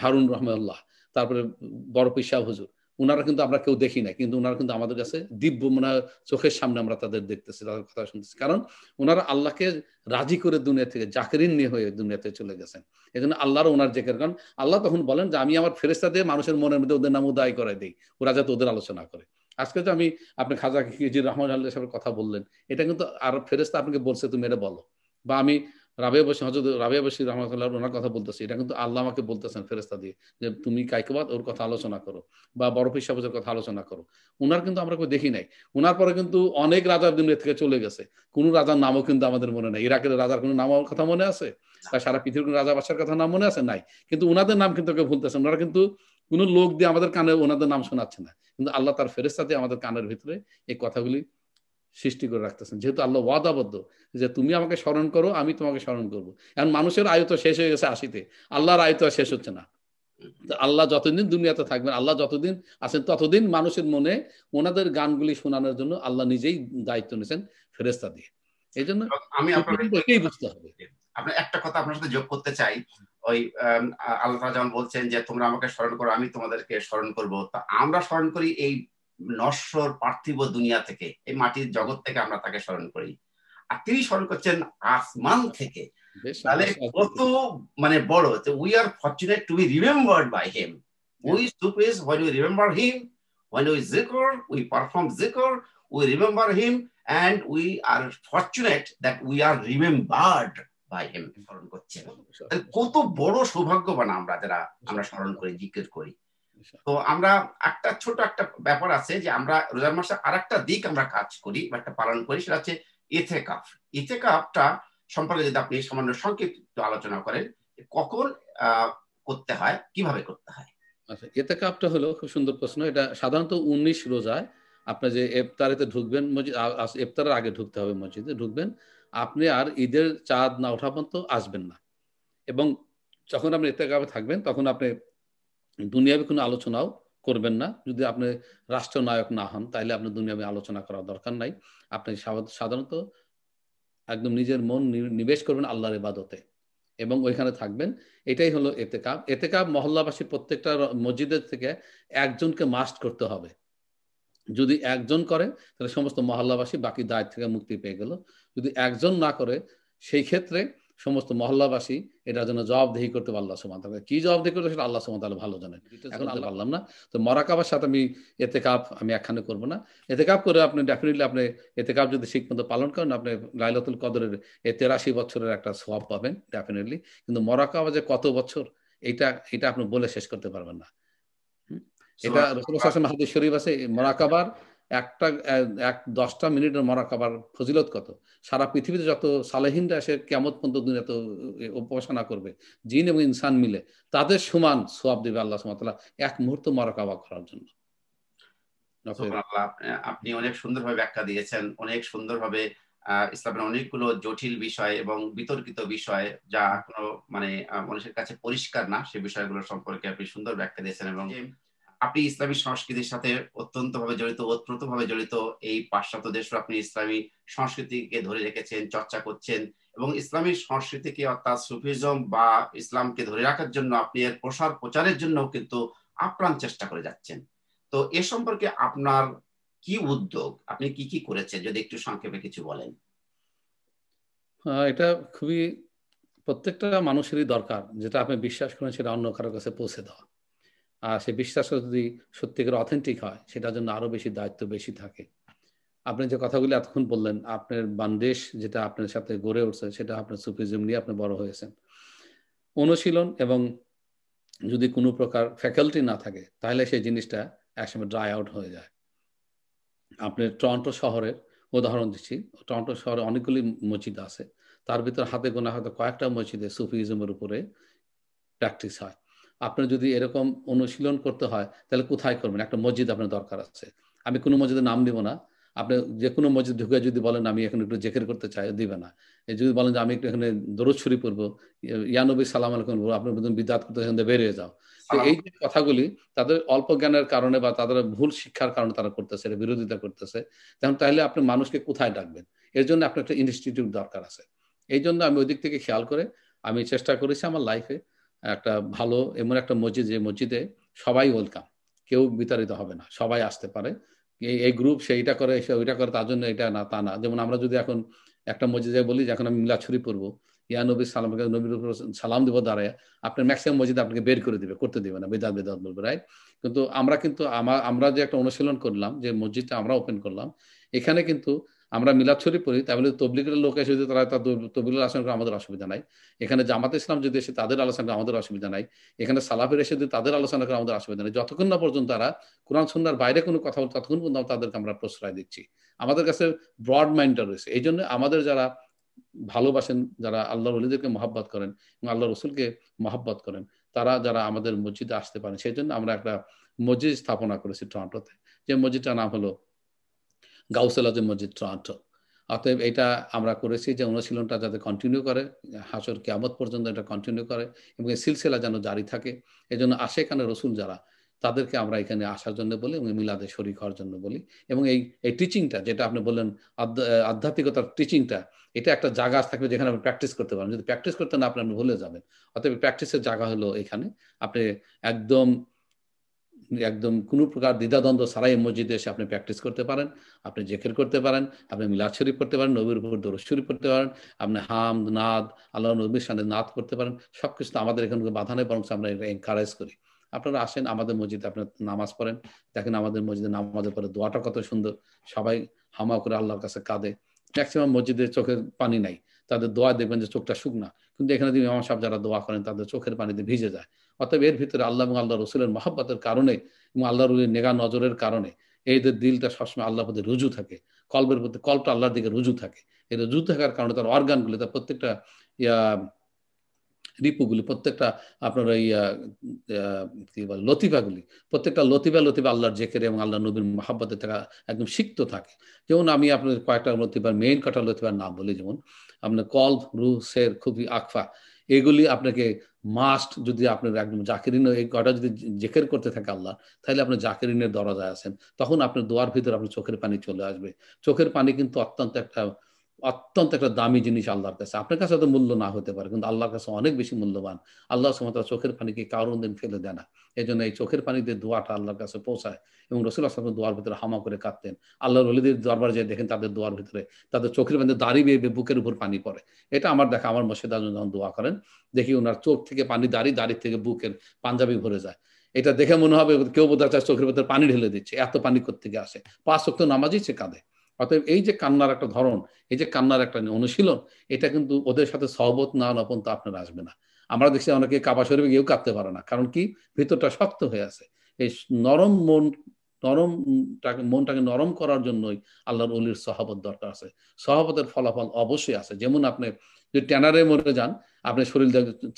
হারুন রহমতুল্লাহ তারপরে বড় পিসা হুজুর ওনারা কিন্তু আমরা কেউ দেখি না কিন্তু ওনারা কিন্তু আমাদের কাছে দিব্য মানে চোখের সামনে আমরা তাদের দেখতেছি তাদের কথা শুনতেছি কারণ ওনারা আল্লাহকে রাজি করে দুনিয়া থেকে জাকরিন নিয়ে হয়ে দুনিয়াতে চলে গেছেন এই জন্য আল্লাহর ওনার জেকের কারণ আল্লাহ তখন বলেন যে আমি আমার ফেরেস্তা দিয়ে মানুষের মনের মধ্যে ওদের নাম উদায় করে দিই ওরা যাতে ওদের আলোচনা করে আজকে তো আমি আপনি খাজা খিজির রহমান আল্লাহ সাহেবের কথা বললেন এটা কিন্তু আর ফেরেস্তা আপনাকে বলছে তুমি এটা বলো বা আমি রাবিয়া বসি হজরত রাবিয়া বসি রহমতুল্লাহ ওনার কথা বলতেছি এটা কিন্তু আল্লাহ আমাকে বলতেছেন ফেরেস্তা দিয়ে যে তুমি কাইকবাদ ওর কথা আলোচনা করো বা বরফ সাবজের কথা আলোচনা করো ওনার কিন্তু আমরা কেউ দেখি নাই ওনার পরে কিন্তু অনেক রাজার দিন থেকে চলে গেছে কোনো রাজার নামও কিন্তু আমাদের মনে নাই ইরাকের রাজার কোনো নাম কথা মনে আছে বা সারা পৃথিবীর কোনো রাজা বাসার কথা নাম মনে আছে নাই কিন্তু ওনাদের নাম কিন্তু কেউ ভুলতেছে ওনারা কিন্তু কোন লোক দিয়ে আমাদের কানে ওনাদের নাম শোনাচ্ছে না কিন্তু আল্লাহ তার ফেরেস্তাতে আমাদের কানের ভিতরে এই কথাগুলি সৃষ্টি করে রাখতেছেন যেহেতু আল্লাহ ওয়াদাবদ্ধ যে তুমি আমাকে স্মরণ করো আমি তোমাকে স্মরণ করব এখন মানুষের আয়ু শেষ হয়ে গেছে আসিতে আল্লাহর আয়ু শেষ হচ্ছে না আল্লাহ যতদিন দুনিয়াতে থাকবেন আল্লাহ যতদিন আছেন ততদিন মানুষের মনে ওনাদের গানগুলি শোনানোর জন্য আল্লাহ নিজেই দায়িত্ব নিয়েছেন ফেরেস্তা দিয়ে এই জন্য আমি বুঝতে হবে আপনার একটা কথা আপনার সাথে যোগ করতে চাই ওই আল্লাহ যেমন বলছেন যে তোমরা আমাকে স্মরণ করো আমি তোমাদেরকে স্মরণ করবো তা আমরা স্মরণ করি এই নশ্বর পার্থিব দুনিয়া থেকে এই মাটির জগৎ থেকে আমরা তাকে স্মরণ করি আর তিনি স্মরণ করছেন আসমান থেকে তাহলে আচ্ছা, আচ্ছা। কত মানে বড় we are fortunate to be remembered by him we soup is when we remember him when we জিকর উই পারফর্ম জিকর we remember him and we are fortunate that we are remembered by him স্মরণ করছেন আচ্ছা। কত বড় সৌভাগ্যবান আমরা যারা আমরা স্মরণ করি জিজ্ঞেস করি আচ্ছা। তো আমরা একটা ছোট একটা ব্যাপার আছে যে আমরা রোজার মাসে আর একটা দিক আমরা কাজ করি বা একটা পালন করি সেটা হচ্ছে এথে কাপ এথে কাপটা সম্পর্কে যদি আপনি সামান্য সংক্ষিপ্ত আলোচনা করেন কখন করতে হয় কিভাবে করতে হয় আচ্ছা এতে কাপটা হলো খুব সুন্দর প্রশ্ন এটা সাধারণত উনিশ রোজায় আপনার যে এফতারেতে ঢুকবেন মসজিদ এফতারের আগে ঢুকতে হবে মসজিদে ঢুকবেন আপনি আর ঈদের চাঁদ না ওঠা পর্যন্ত আসবেন না এবং যখন আপনি ইত্তেকাবে থাকবেন তখন আপনি দুনিয়াবে কোনো আলোচনাও করবেন না যদি আপনি রাষ্ট্রনায়ক না হন তাহলে আপনার দুনিয়াবে আলোচনা করার দরকার নাই আপনি সাধারণত একদম নিজের মন নিবেশ করবেন আল্লাহর ইবাদতে এবং ওইখানে থাকবেন এটাই হলো এতেকাব এতেকাব মহল্লাবাসী প্রত্যেকটা মসজিদের থেকে একজনকে মাস্ট করতে হবে যদি একজন করে তাহলে সমস্ত মহল্লাবাসী বাকি দায়ের থেকে মুক্তি পেয়ে গেল যদি একজন না করে সেই ক্ষেত্রে সমস্ত মহল্লাবাসী এটার জন্য জবাবদেহি করতে পারল আল্লাহ সুমান তাহলে কি জবাবদেহি করতে সেটা আল্লাহ সুমান তাহলে ভালো জানেন এখন আল্লাহ পারলাম না তো মরাকাবার সাথে আমি এতে কাপ আমি একখানে করবো না এতে কাপ করে আপনি ডেফিনেটলি আপনি এতে কাপ যদি শিখ মতো পালন করেন আপনি লাইলাতুল কদরের এ তেরাশি বছরের একটা সোয়াব পাবেন ডেফিনেটলি কিন্তু মরাকাবা যে কত বছর এটা এটা আপনি বলে শেষ করতে পারবেন না এটা রসুল হাদিস শরীফ আছে মরাকাবার একটা এক দশটা মিনিটের মরা খাবার ফজিলত কত সারা পৃথিবীতে যত সালেহিনরা এসে কেমত পর্যন্ত এত উপাসনা করবে জিন এবং ইনসান মিলে তাদের সমান সোয়াব দেবে আল্লাহ সুমাতলা এক মুহূর্ত মরা মরাকাবা করার জন্য আপনি অনেক সুন্দরভাবে ব্যাখ্যা দিয়েছেন অনেক সুন্দরভাবে ইসলামের অনেকগুলো জটিল বিষয় এবং বিতর্কিত বিষয় যা কোনো মানে মানুষের কাছে পরিষ্কার না সে বিষয়গুলো সম্পর্কে আপনি সুন্দর ব্যাখ্যা দিয়েছেন এবং আপনি ইসলামী সংস্কৃতির সাথে অত্যন্ত ভাবে জড়িত ওতপ্রোত ভাবে জড়িত এই পাশ্চাত্য দেশ আপনি ইসলামী সংস্কৃতিকে ধরে রেখেছেন চর্চা করছেন এবং ইসলামী সংস্কৃতিকে অর্থাৎ সুফিজম বা ইসলামকে ধরে রাখার জন্য আপনি এর প্রসার প্রচারের জন্য কিন্তু আপ্রাণ চেষ্টা করে যাচ্ছেন তো এ সম্পর্কে আপনার কি উদ্যোগ আপনি কি কি করেছেন যদি একটু সংক্ষেপে কিছু বলেন হ্যাঁ, এটা খুবই প্রত্যেকটা মানুষেরই দরকার যেটা আপনি বিশ্বাস করেন সেটা অন্য কারোর কাছে পৌঁছে দেওয়া আর সে বিশ্বাসটা যদি সত্যিকার অথেন্টিক হয় সেটার জন্য আরও বেশি দায়িত্ব বেশি থাকে আপনি যে কথাগুলি এতক্ষণ বললেন আপনার বান্দেশ যেটা আপনার সাথে গড়ে উঠছে সেটা আপনার সুফিজম নিয়ে আপনি বড় হয়েছেন অনুশীলন এবং যদি কোনো প্রকার ফ্যাকাল্টি না থাকে তাহলে সেই জিনিসটা একসময় ড্রাই আউট হয়ে যায় আপনার টরন্টো শহরের উদাহরণ দিচ্ছি টরন্টো শহরে অনেকগুলি মসজিদ আছে তার ভিতর হাতে গোনা হয়তো কয়েকটা মসজিদে সুফিজমের উপরে প্র্যাকটিস হয় আপনার যদি এরকম অনুশীলন করতে হয় তাহলে কোথায় করবেন একটা মসজিদ আপনার দরকার আছে আমি কোনো মসজিদের নাম দিব না আপনি যে কোনো মসজিদ ঢুকে যদি বলেন আমি এখন একটু জেকের করতে চাই দিবে না যদি বলেন যে আমি একটু এখানে দরজ ছুরি পড়বো ইয়ানবী সালাম আলাইকুম বলবো আপনি বিদ্যাত করতে সেখান বেরিয়ে যাও তো এই যে কথাগুলি তাদের অল্প জ্ঞানের কারণে বা তাদের ভুল শিক্ষার কারণে তারা করতেছে এটা বিরোধিতা করতেছে তখন তাহলে আপনি মানুষকে কোথায় ডাকবেন এর জন্য আপনার একটা ইনস্টিটিউট দরকার আছে এই জন্য আমি ওই দিক থেকে খেয়াল করে আমি চেষ্টা করেছি আমার লাইফে একটা ভালো এমন একটা মসজিদ যে মসজিদে সবাই ওয়েলকাম কেউ বিতাড়িত হবে না সবাই আসতে পারে এই গ্রুপ সেইটা করে সে ওইটা করে তার জন্য এটা না তা না যেমন আমরা যদি এখন একটা মসজিদে বলি যে এখন আমি মিলা ছুরি পড়বো ইয়া নবী সালামকে নবীর উপর সালাম দিব দাঁড়ায় আপনার ম্যাক্সিমাম মসজিদ আপনাকে বের করে দিবে করতে দিবে না বেদাত বেদাত বলবে রাইট কিন্তু আমরা কিন্তু আমরা যে একটা অনুশীলন করলাম যে মসজিদটা আমরা ওপেন করলাম এখানে কিন্তু আমরা মিলাদ শরীফ পড়ি তাহলে তবলিগের লোক এসে যদি তারা তবলিগের আলোচনা করে আমাদের অসুবিধা নাই এখানে জামাত ইসলাম যদি এসে তাদের আলোচনা করে আমাদের অসুবিধা নাই এখানে সালাফের এসে যদি তাদের আলোচনা করে আমাদের অসুবিধা নাই যতক্ষণ না পর্যন্ত তারা কোরআন সন্ধ্যার বাইরে কোনো কথা বলতে ততক্ষণ পর্যন্ত তাদেরকে আমরা প্রশ্রয় দিচ্ছি আমাদের কাছে ব্রড মাইন্ডটা রয়েছে এই জন্য আমাদের যারা ভালোবাসেন যারা আল্লাহ রলিদেরকে মহাব্বত করেন এবং আল্লাহ রসুলকে মহাব্বত করেন তারা যারা আমাদের মসজিদে আসতে পারেন সেই জন্য আমরা একটা মসজিদ স্থাপনা করেছি টরন্টোতে যে মসজিদটার নাম হলো গাউসেল আজম মসজিদ ট্রান্টো অতএব এটা আমরা করেছি যে অনুশীলনটা যাতে কন্টিনিউ করে হাসর কেয়ামত পর্যন্ত এটা কন্টিনিউ করে এবং এই সিলসিলা যেন জারি থাকে এজন্য আসে এখানে রসুল যারা তাদেরকে আমরা এখানে আসার জন্য বলি এবং মিলাদে শরীর হওয়ার জন্য বলি এবং এই এই টিচিংটা যেটা আপনি বললেন আধ্যাত্মিকতার টিচিংটা এটা একটা জায়গা থাকবে যেখানে আপনি প্র্যাকটিস করতে পারেন যদি প্র্যাকটিস করতে না আপনি আপনি ভুলে যাবেন অতএব প্র্যাকটিসের জায়গা হলো এখানে আপনি একদম একদম কোনো প্রকার দ্বিধাদ্বন্দ্ব সারাই মসজিদে এসে আপনি প্র্যাকটিস করতে পারেন আপনি জেকের করতে পারেন আপনি মিলাদ শরীফ করতে পারেন নবীর উপর দরজ শরীফ করতে পারেন আপনি হাম নাদ আল্লাহ নবীর সামনে নাদ করতে পারেন সব কিছু তো আমাদের এখানে বাধা নেই বরং আমরা এটা এনকারেজ করি আপনারা আসেন আমাদের মসজিদে আপনার নামাজ পড়েন দেখেন আমাদের মসজিদে নামাজের পরে দোয়াটা কত সুন্দর সবাই হামা করে আল্লাহর কাছে কাঁদে ম্যাক্সিমাম মসজিদে চোখের পানি নাই তাদের দোয়া দেখবেন যে চোখটা শুকনা কিন্তু এখানে তিনি ইমাম সাহেব যারা দোয়া করেন তাদের চোখের পানিতে ভিজে যায় অতএব এর ভিতরে আল্লাহ এবং আল্লাহ রসুলের মহাব্বতের কারণে এবং আল্লাহ রুলের নেগা নজরের কারণে এইদের দিলটা সবসময় আল্লাহর প্রতি রুজু থাকে কল্পের প্রতি কল্পটা আল্লাহর দিকে রুজু থাকে এই রুজু থাকার কারণে তার অর্গানগুলি তার প্রত্যেকটা ইয়া রিপুগুলি প্রত্যেকটা আপনার ওই কি বলে লতিফাগুলি প্রত্যেকটা লতিফা লতিফা আল্লাহর জেকের এবং আল্লাহ নবীর মহাব্বতের থাকা একদম সিক্ত থাকে যেমন আমি আপনাদের কয়েকটা লতিফার মেইন কটা লতিফার নাম বলি যেমন আপনার কল রু সের খুবই আকফা এগুলি আপনাকে মাস্ট যদি আপনার একদম জাকিরিন এই কটা যদি জেকের করতে থাকে আল্লাহ তাহলে আপনার জাকিরিনের দরজায় আছেন তখন আপনার দোয়ার ভিতরে আপনার চোখের পানি চলে আসবে চোখের পানি কিন্তু অত্যন্ত একটা অত্যন্ত একটা দামি জিনিস আল্লাহর কাছে আপনার কাছে হয়তো মূল্য না হতে পারে কিন্তু আল্লাহর কাছে অনেক বেশি মূল্যবান আল্লাহ সুমতলা চোখের পানিকে কারণ দিন ফেলে দেয় না এই জন্য এই চোখের পানি দিয়ে দোয়াটা আল্লাহর কাছে পৌঁছায় এবং রসুল আসলাম দোয়ার ভিতরে হামা করে কাঁদতেন আল্লাহর অলিদের দরবার যে দেখেন তাদের দোয়ার ভিতরে তাদের চোখের পানি দাঁড়িয়ে বেয়ে বুকের উপর পানি পড়ে এটা আমার দেখা আমার মসজিদ আজম যখন দোয়া করেন দেখি ওনার চোখ থেকে পানি দাঁড়িয়ে দাঁড়িয়ে থেকে বুকের পাঞ্জাবি ভরে যায় এটা দেখে মনে হবে কেউ বোধ হয় চোখের ভিতরে পানি ঢেলে দিচ্ছে এত পানি করতে গিয়ে আসে পাঁচ শক্ত নামাজই সে কাঁদে অতএব এই যে কান্নার একটা ধরন এই যে কান্নার একটা অনুশীলন এটা কিন্তু ওদের সাথে সহবত না নপন তো আপনার আসবে না আমরা দেখছি অনেকে কাবা শরীফে গিয়েও কাঁদতে পারে না কারণ কি ভিতরটা শক্ত হয়ে আছে এই নরম মন নরম মনটাকে নরম করার জন্যই আল্লাহর অলির সহাবত দরকার আছে সহাবতের ফলাফল অবশ্যই আছে যেমন আপনি যদি ট্যানারে মরে যান আপনি শরীর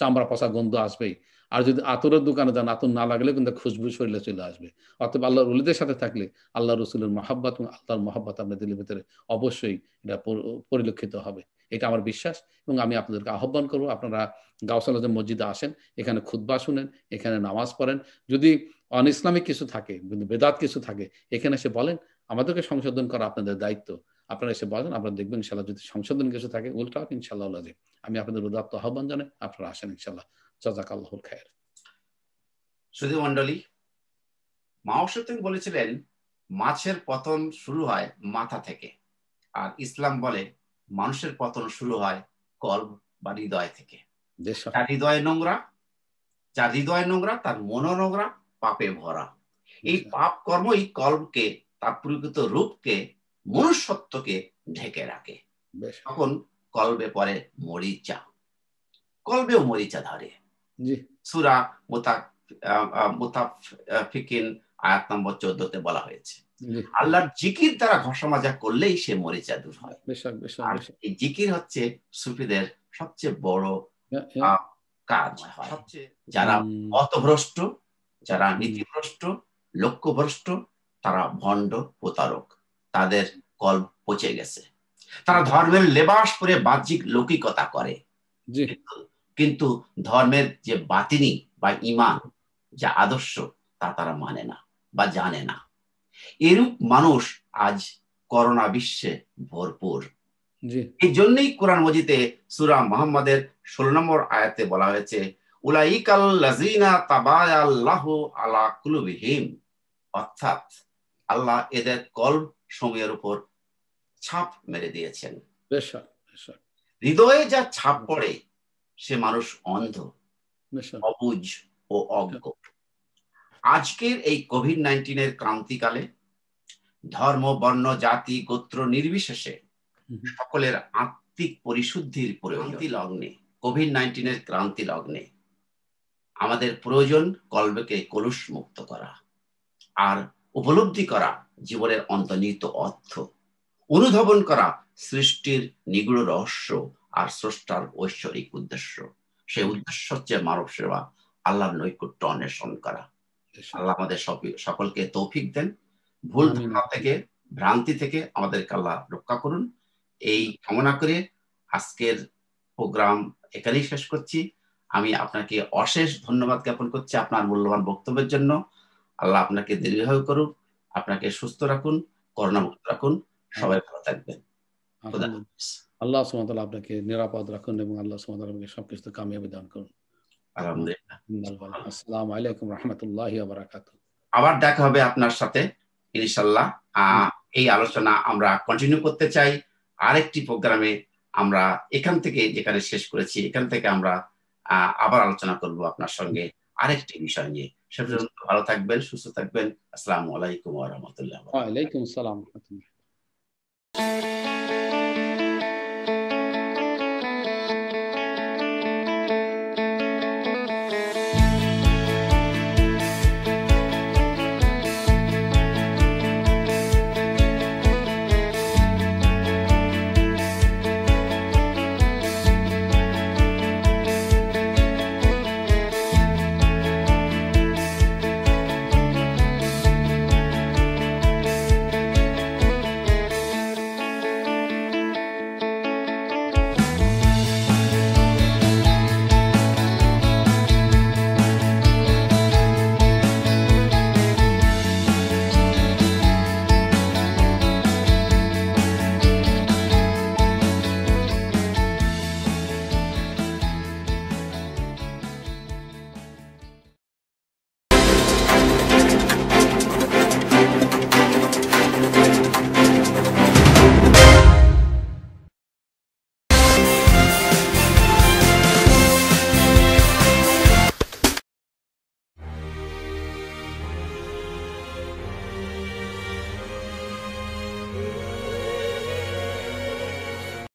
চামড়া পচা গন্ধ আসবেই আর যদি আতরের দোকানে যান আতর না লাগলে কিন্তু খুশবু শরীরে চলে আসবে অর্থাৎ আল্লাহ রুলিদের সাথে থাকলে আল্লাহ রসুলের মহাব্বত এবং আল্লাহর মহাব্বত আপনার দিলের ভিতরে অবশ্যই এটা পরিলক্ষিত হবে এটা আমার বিশ্বাস এবং আমি আপনাদেরকে আহ্বান করবো আপনারা গাউসাল মসজিদে আসেন এখানে খুদ্া শুনেন এখানে নামাজ পড়েন যদি অন ইসলামিক কিছু থাকে বেদাত কিছু থাকে এখানে এসে বলেন আমাদেরকে সংশোধন করা আপনাদের দায়িত্ব আপনারা এসে বলেন আপনারা দেখবেন ইনশাল্লাহ যদি সংশোধন কিছু থাকে উল্টা ইনশাল্লাহ আমি আপনাদের উদাত্ত আহ্বান জানাই আপনারা আসেন ইনশাল্লাহ জাজাকাল্লাহুল খায়ের সুধী মন্ডলী মা বলেছিলেন মাছের পতন শুরু হয় মাথা থেকে আর ইসলাম বলে মানুষের পতন শুরু হয় কলব বা হৃদয় থেকে তার হৃদয় নোংরা যার হৃদয় নোংরা তার মনো নোংরা পাপে ভরা এই আচ্ছা। পাপ কর্মই কলবকে তার প্রকৃত রূপকে মনুষ্যত্বকে ঢেকে রাখে তখন কলবে পরে মরিচা কলবেও মরিচা ধরে সুরা আয়াত নম্বর চোদ্দতে বলা হয়েছে আল্লাহর জিকির দ্বারা মাজা করলেই সে দূর হয় এই জিকির হচ্ছে সুফিদের সবচেয়ে বড় হ্যাঁ, হ্যাঁ। কাজ যারা মতভ্রষ্ট যারা নীতিভ্রষ্ট লক্ষ্যভ্রষ্ট তারা ভণ্ড প্রতারক তাদের কল পচে গেছে তারা ধর্মের লেবাস করে বাহ্যিক লৌকিকতা করে কিন্তু ধর্মের যে বাতিনি বা ইমান যা আদর্শ তা তারা মানে না বা জানে না এরূপ মানুষ আজ করোনা বিশ্বে ভরপুর এই জন্যই কোরআন মজিতে সুরা মোহাম্মদের ষোলো নম্বর আয়াতে বলা হয়েছে উলাইকাল লাজিনা আলা কুলুবিহীন অর্থাৎ আল্লাহ এদের কল সময়ের উপর ছাপ মেরে দিয়েছেন হৃদয়ে যা ছাপ পড়ে সে মানুষ অন্ধ অবুজ ও অজ্ঞ আজকের এই কোভিড নাইন্টিনের ক্রান্তিকালে ধর্ম বর্ণ জাতি গোত্র নির্বিশেষে সকলের আত্মিক পরিশুদ্ধির ক্রান্তি লগ্নে কোভিড নাইন্টিনের ক্রান্তি লগ্নে আমাদের প্রয়োজন কল্পকে কলুষ মুক্ত করা আর উপলব্ধি করা জীবনের অন্তর্নিহিত অর্থ অনুধাবন করা সৃষ্টির নিগুড় রহস্য আর স্রষ্টার ঐশ্বরিক উদ্দেশ্য সেই উদ্দেশ্য হচ্ছে মানব সেবা আল্লাহর নৈকুট্য অন্বেষণ করা আল্লাহ আমাদের সকলকে তৌফিক দেন ভুল ধারণা থেকে ভ্রান্তি থেকে আমাদেরকে আল্লাহ রক্ষা করুন এই কামনা করে আজকের প্রোগ্রাম এখানেই শেষ করছি আমি আপনাকে অশেষ ধন্যবাদ জ্ঞাপন করছি আপনার মূল্যবান বক্তব্যের জন্য আল্লাহ আপনাকে দীর্ঘায়ু করুক আপনাকে সুস্থ রাখুন মুক্ত রাখুন হ্যাঁ। সবাই ভালো থাকবেন আল্লাহ সুমতাল আপনাকে নিরাপদ রাখুন এবং আল্লাহ সুমতাল আপনাকে সবকিছু কামিয়াবি দান করুন আসসালামু আলাইকুম রহমতুল্লাহি আবার দেখা হবে আপনার সাথে ইনশাল্লাহ এই আলোচনা আমরা কন্টিনিউ করতে চাই আরেকটি প্রোগ্রামে আমরা এখান থেকে যেখানে শেষ করেছি এখান থেকে আমরা আবার আলোচনা করব আপনার সঙ্গে আরেকটি বিষয় নিয়ে সে পর্যন্ত ভালো থাকবেন সুস্থ থাকবেন আসসালামু আলাইকুম ওয়া রাহমাতুল্লাহ ওয়া আলাইকুম আসসালাম